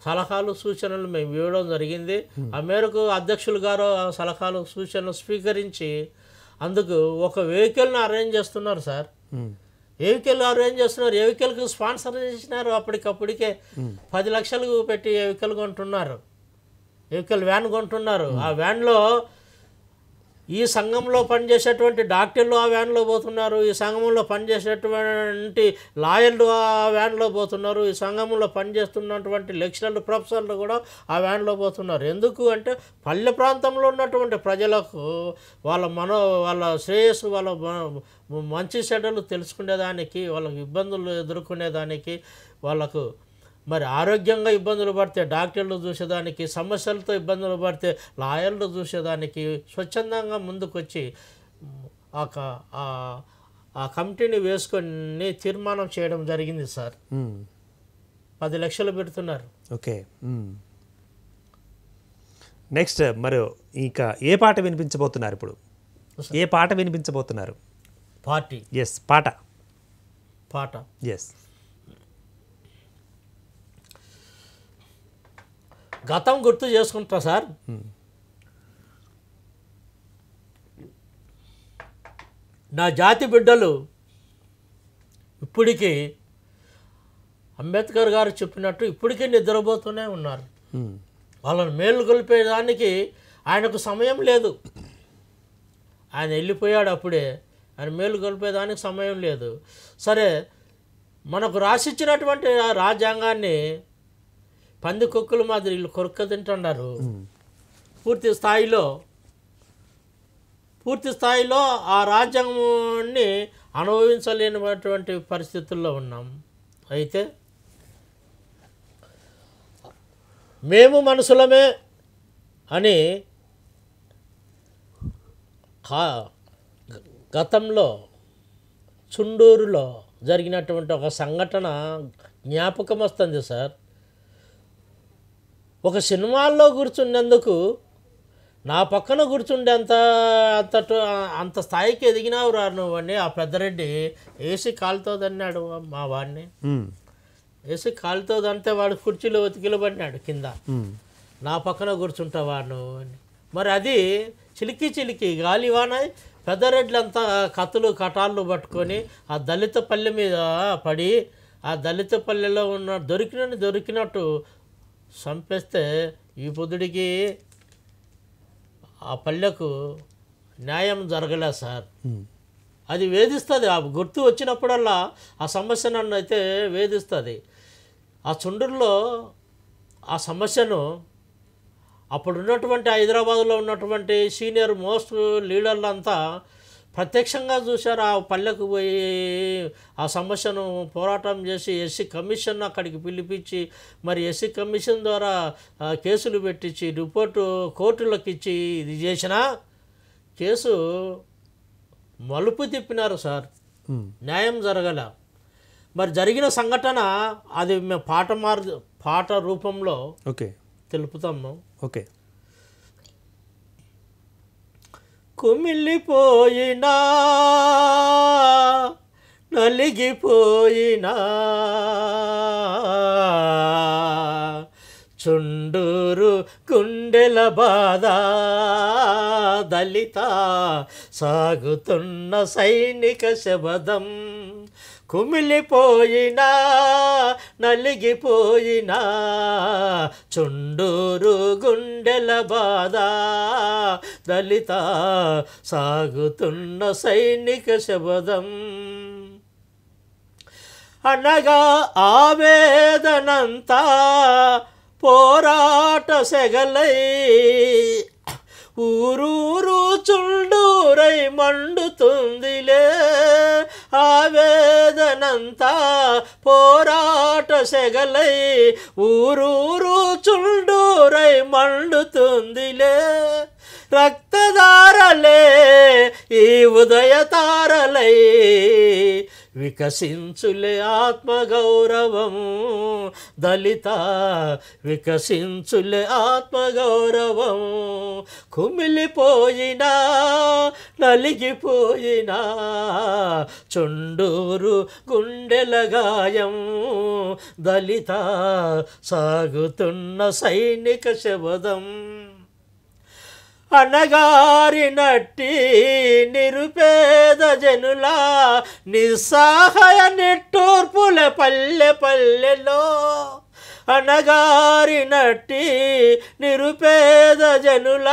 సలహాలు సూచనలు మేము ఇవ్వడం జరిగింది ఆ మేరకు అధ్యక్షులు గారు సలహాలు సూచనలు స్వీకరించి అందుకు ఒక వెహికల్ని అరేంజ్ చేస్తున్నారు సార్ వెహికల్ అరేంజ్ చేస్తున్నారు వెహికల్కి స్పాన్సర్ చేసినారు అప్పటికప్పటికే పది లక్షలకు పెట్టి వెహికల్ కొంటున్నారు వెహికల్ వ్యాన్ కొంటున్నారు ఆ వ్యాన్లో ఈ సంఘంలో పనిచేసేటువంటి డాక్టర్లు ఆ వ్యాన్లో పోతున్నారు ఈ సంఘంలో పనిచేసేటువంటి లాయర్లు ఆ వ్యాన్లో పోతున్నారు ఈ సంఘంలో పనిచేస్తున్నటువంటి లెక్చరర్లు ప్రొఫెసర్లు కూడా ఆ వ్యాన్లో పోతున్నారు ఎందుకు అంటే పల్లె ప్రాంతంలో ఉన్నటువంటి ప్రజలకు వాళ్ళ మనో వాళ్ళ శ్రేయస్సు వాళ్ళ మంచి చెడ్డలు తెలుసుకునేదానికి వాళ్ళకి ఇబ్బందులు ఎదుర్కొనేదానికి వాళ్ళకు మరి ఆరోగ్యంగా ఇబ్బందులు పడితే డాక్టర్లు చూసేదానికి సమస్యలతో ఇబ్బందులు పడితే లాయర్లు చూసేదానికి స్వచ్ఛందంగా ముందుకొచ్చి ఆ కమిటీని వేసుకొని తీర్మానం చేయడం జరిగింది సార్ పది లక్షలు పెడుతున్నారు ఓకే నెక్స్ట్ మరి ఇంకా ఏ పాట వినిపించబోతున్నారు ఇప్పుడు ఏ పాట వినిపించబోతున్నారు పార్టీ ఎస్ పాట పాట ఎస్ గతం గుర్తు చేసుకుంటా సార్ నా జాతి బిడ్డలు ఇప్పటికీ అంబేద్కర్ గారు చెప్పినట్టు ఇప్పటికీ నిద్రపోతూనే ఉన్నారు వాళ్ళని మేలు కొలిపేదానికి ఆయనకు సమయం లేదు ఆయన వెళ్ళిపోయాడు అప్పుడే ఆయన మేలు కొలిపేదానికి సమయం లేదు సరే మనకు రాసిచ్చినటువంటి రాజ్యాంగాన్ని పంది కుక్కలు మాదిరి వీళ్ళు కొరక్క తింటున్నారు పూర్తి స్థాయిలో పూర్తి స్థాయిలో ఆ రాజ్యాంగాన్ని అనుభవించలేనటువంటి పరిస్థితుల్లో ఉన్నాం అయితే మేము మనుషులమే అని గతంలో చుండూరులో జరిగినటువంటి ఒక సంఘటన జ్ఞాపకం వస్తుంది సార్ ఒక సినిమాల్లో కూర్చుండేందుకు నా పక్కన కూర్చుండే అంత అంతటు అంత స్థాయికి ఎదిగినావు రా అని ఆ పెద్దరెడ్డి ఏసీ కాలుతో దన్నాడు మా వాడిని ఏసీ కాలుతో దంతే వాడు కుర్చీలో ఉతికిలో పడినాడు కింద నా పక్కన కూర్చుంటావా నువ్వు అని మరి అది చిలికి చిలికి గాలి గాలివానాయి పెద్దరెడ్లంతా కథలు కటాళ్ళు పట్టుకొని ఆ దళిత పల్లె మీద పడి ఆ దళిత పల్లెలో ఉన్న దొరికినని దొరికినట్టు చంపేస్తే ఈ బుద్ధుడికి ఆ పల్లెకు న్యాయం జరగలే సార్ అది వేధిస్తుంది ఆ గుర్తు వచ్చినప్పుడల్లా ఆ సమస్య నన్ను అయితే వేధిస్తుంది ఆ చుండ్రుల్లో ఆ సమస్యను అప్పుడు ఉన్నటువంటి హైదరాబాద్లో ఉన్నటువంటి సీనియర్ మోస్ట్ లీడర్లంతా ప్రత్యక్షంగా చూశారు ఆ పల్లెకు పోయి ఆ సమస్యను పోరాటం చేసి ఎస్సీ కమిషన్ అక్కడికి పిలిపించి మరి ఎస్సీ కమిషన్ ద్వారా కేసులు పెట్టించి రిపోర్టు కోర్టులకు ఇచ్చి ఇది చేసిన కేసు మలుపు తిప్పినారు సార్ న్యాయం జరగల మరి జరిగిన సంఘటన అది మేము పాట మార్ పాట రూపంలో ఓకే తెలుపుతాము ఓకే కుమిలిపోయినా నలిగిపోయినా చుండూరు గుండెల బాధ దళిత సాగుతున్న సైనిక శబదం కుమిలిపోయినా నలిగిపోయినా చుండూరు గుండెల బాధ దళిత సాగుతున్న సైనిక శబదం అనగా ఆవేదనంతా పోరాట సెగలై ఊరూరు చుండూరై మండుతుందిలే ఆవేదనంతా పోరాట సెగలై ఊరూరు చుండూరై మండుతుందిలే రక్తదారలే ఈ ఉదయ తారలై వికసించులే ఆత్మగౌరవము దళిత వికసించులే ఆత్మగౌరవము కుమిలిపోయినా నలిగిపోయినా చుండూరు గుండెల గాయం దళిత సాగుతున్న సైనిక శబదం అణగారినట్టి నిరుపేద జనుల నిస్సహాయ నిట్టూర్పుల పల్లె పల్లెలో అనగారినట్టి నిరుపేద జనుల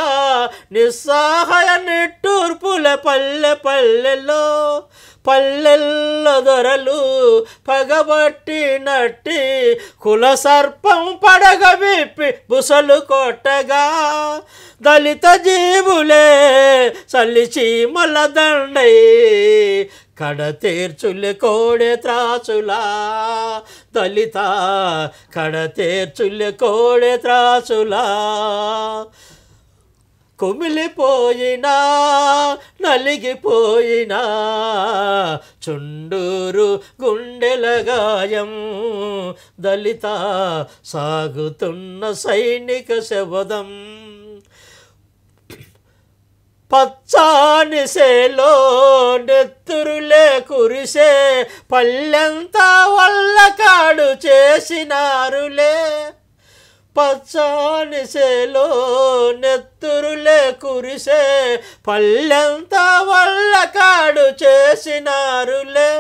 నిస్సహాయ నిట్టూర్పుల పల్లె పల్లెలో పల్లెల్ల దొరలు పగబట్టినట్టి కుల సర్పం పడగ విప్పి బుసలు కొట్టగా దళిత జీవులే చలిచీమల దండై కడ తీర్చులే కోడే త్రాచులా దళిత కడ తీర్చులే కోడే త్రాచులా కుమిలిపోయినా నలిగిపోయినా చుండూరు గుండెల గాయం దళిత సాగుతున్న సైనిక శబదం పచ్చాని సేలో నెత్తురులే కురిసే పల్లెంతా వల్ల కాడు చేసినారులే పచ్చానిసేలో నెత్తురులే కురిసే పల్లెంతా వల్ల కాడు చేసినారులే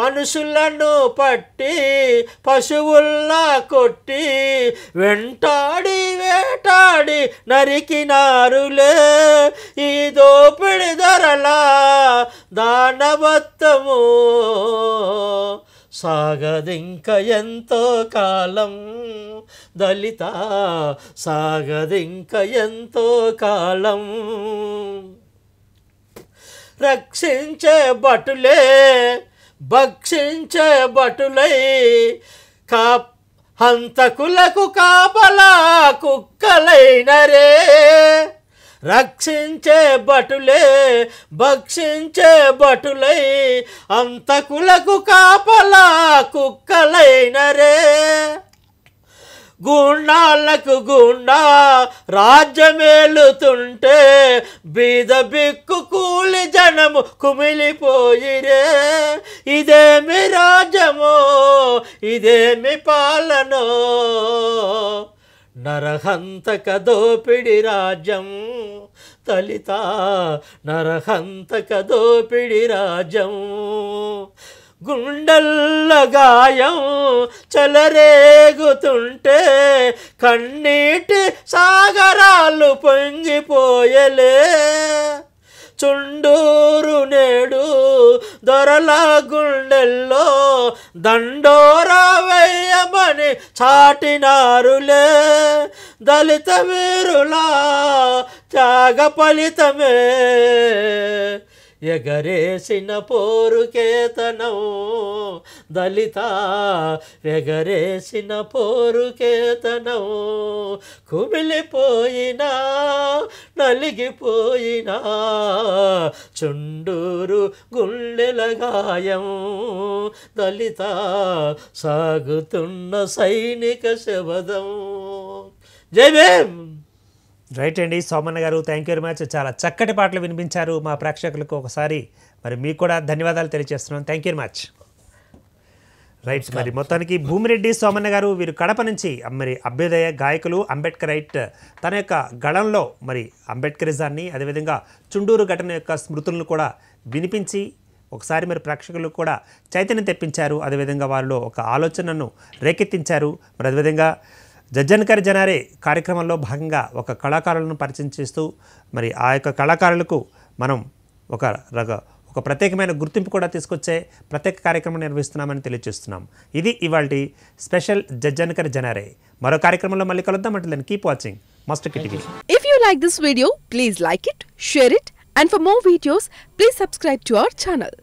మనుషులను పట్టి పశువుల్లా కొట్టి వెంటాడి వేటాడి నరికినారులే ఈ దోపిడి ధరల దానవత్తము సాగదింక ఎంతో కాలం దళిత సాగదింక ఎంతో కాలం రక్షించే బటులే భక్షించే బటులై కా హంతకులకు కాపలా కుక్కలైనరే రక్షించే బటులే భక్షించే అంత అంతకులకు కాపలా కుక్కలైనరే గుండాలకు గుండా రాజ్యమేలుతుంటే బీద బిక్కు కూలి జనము కుమిలిపోయిరే ఇదేమి రాజ్యమో ఇదేమి పాలనో నరహంతక దోపిడి రాజ్యం తలిత నరహంతక దోపిడి రాజ్యం గుండల్ల గాయం చెలరేగుతుంటే కన్నీటి సాగరాలు పొంగిపోయలే చుండూరు నేడు దూడల గుండెల్లో దండోరా వేయమని చాటినారులే దళిత వీరులా త్యాగ ఫలితమే ఎగరేసిన పోరుకేతనం దళిత ఎగరేసిన పోరుకేతనం కుమిలిపోయినా నలిగిపోయినా చుండూరు గుండెల గాయం దళిత సాగుతున్న సైనిక శబదం జయ భీమ్ రైట్ అండి సోమన్న గారు థ్యాంక్ యూ వెరీ మచ్ చాలా చక్కటి పాటలు వినిపించారు మా ప్రేక్షకులకు ఒకసారి మరి మీకు కూడా ధన్యవాదాలు తెలియజేస్తున్నాం థ్యాంక్ యూ మచ్ రైట్ మరి మొత్తానికి భూమిరెడ్డి సోమన్న గారు వీరు కడప నుంచి మరి అభ్యుదయ గాయకులు అంబేద్కర్ రైట్ తన యొక్క గళంలో మరి అంబేద్కరిజాన్ని అదేవిధంగా చుండూరు ఘటన యొక్క స్మృతులను కూడా వినిపించి ఒకసారి మరి ప్రేక్షకులకు కూడా చైతన్యం తెప్పించారు అదేవిధంగా వారిలో ఒక ఆలోచనను రేకెత్తించారు మరి అదేవిధంగా జజ్జన్కర్ జనారే కార్యక్రమంలో భాగంగా ఒక కళాకారులను పరిచయం చేస్తూ మరి ఆ యొక్క కళాకారులకు మనం ఒక రక ఒక ప్రత్యేకమైన గుర్తింపు కూడా తీసుకొచ్చే ప్రత్యేక కార్యక్రమం నిర్వహిస్తున్నామని తెలియజేస్తున్నాం ఇది ఇవాళ స్పెషల్ జజ్జన్కర్ జనారే మరో కార్యక్రమంలో మళ్ళీ కలుద్దాం అంటే keep watching must TV if you like this video please like it share it and for more videos please subscribe to our channel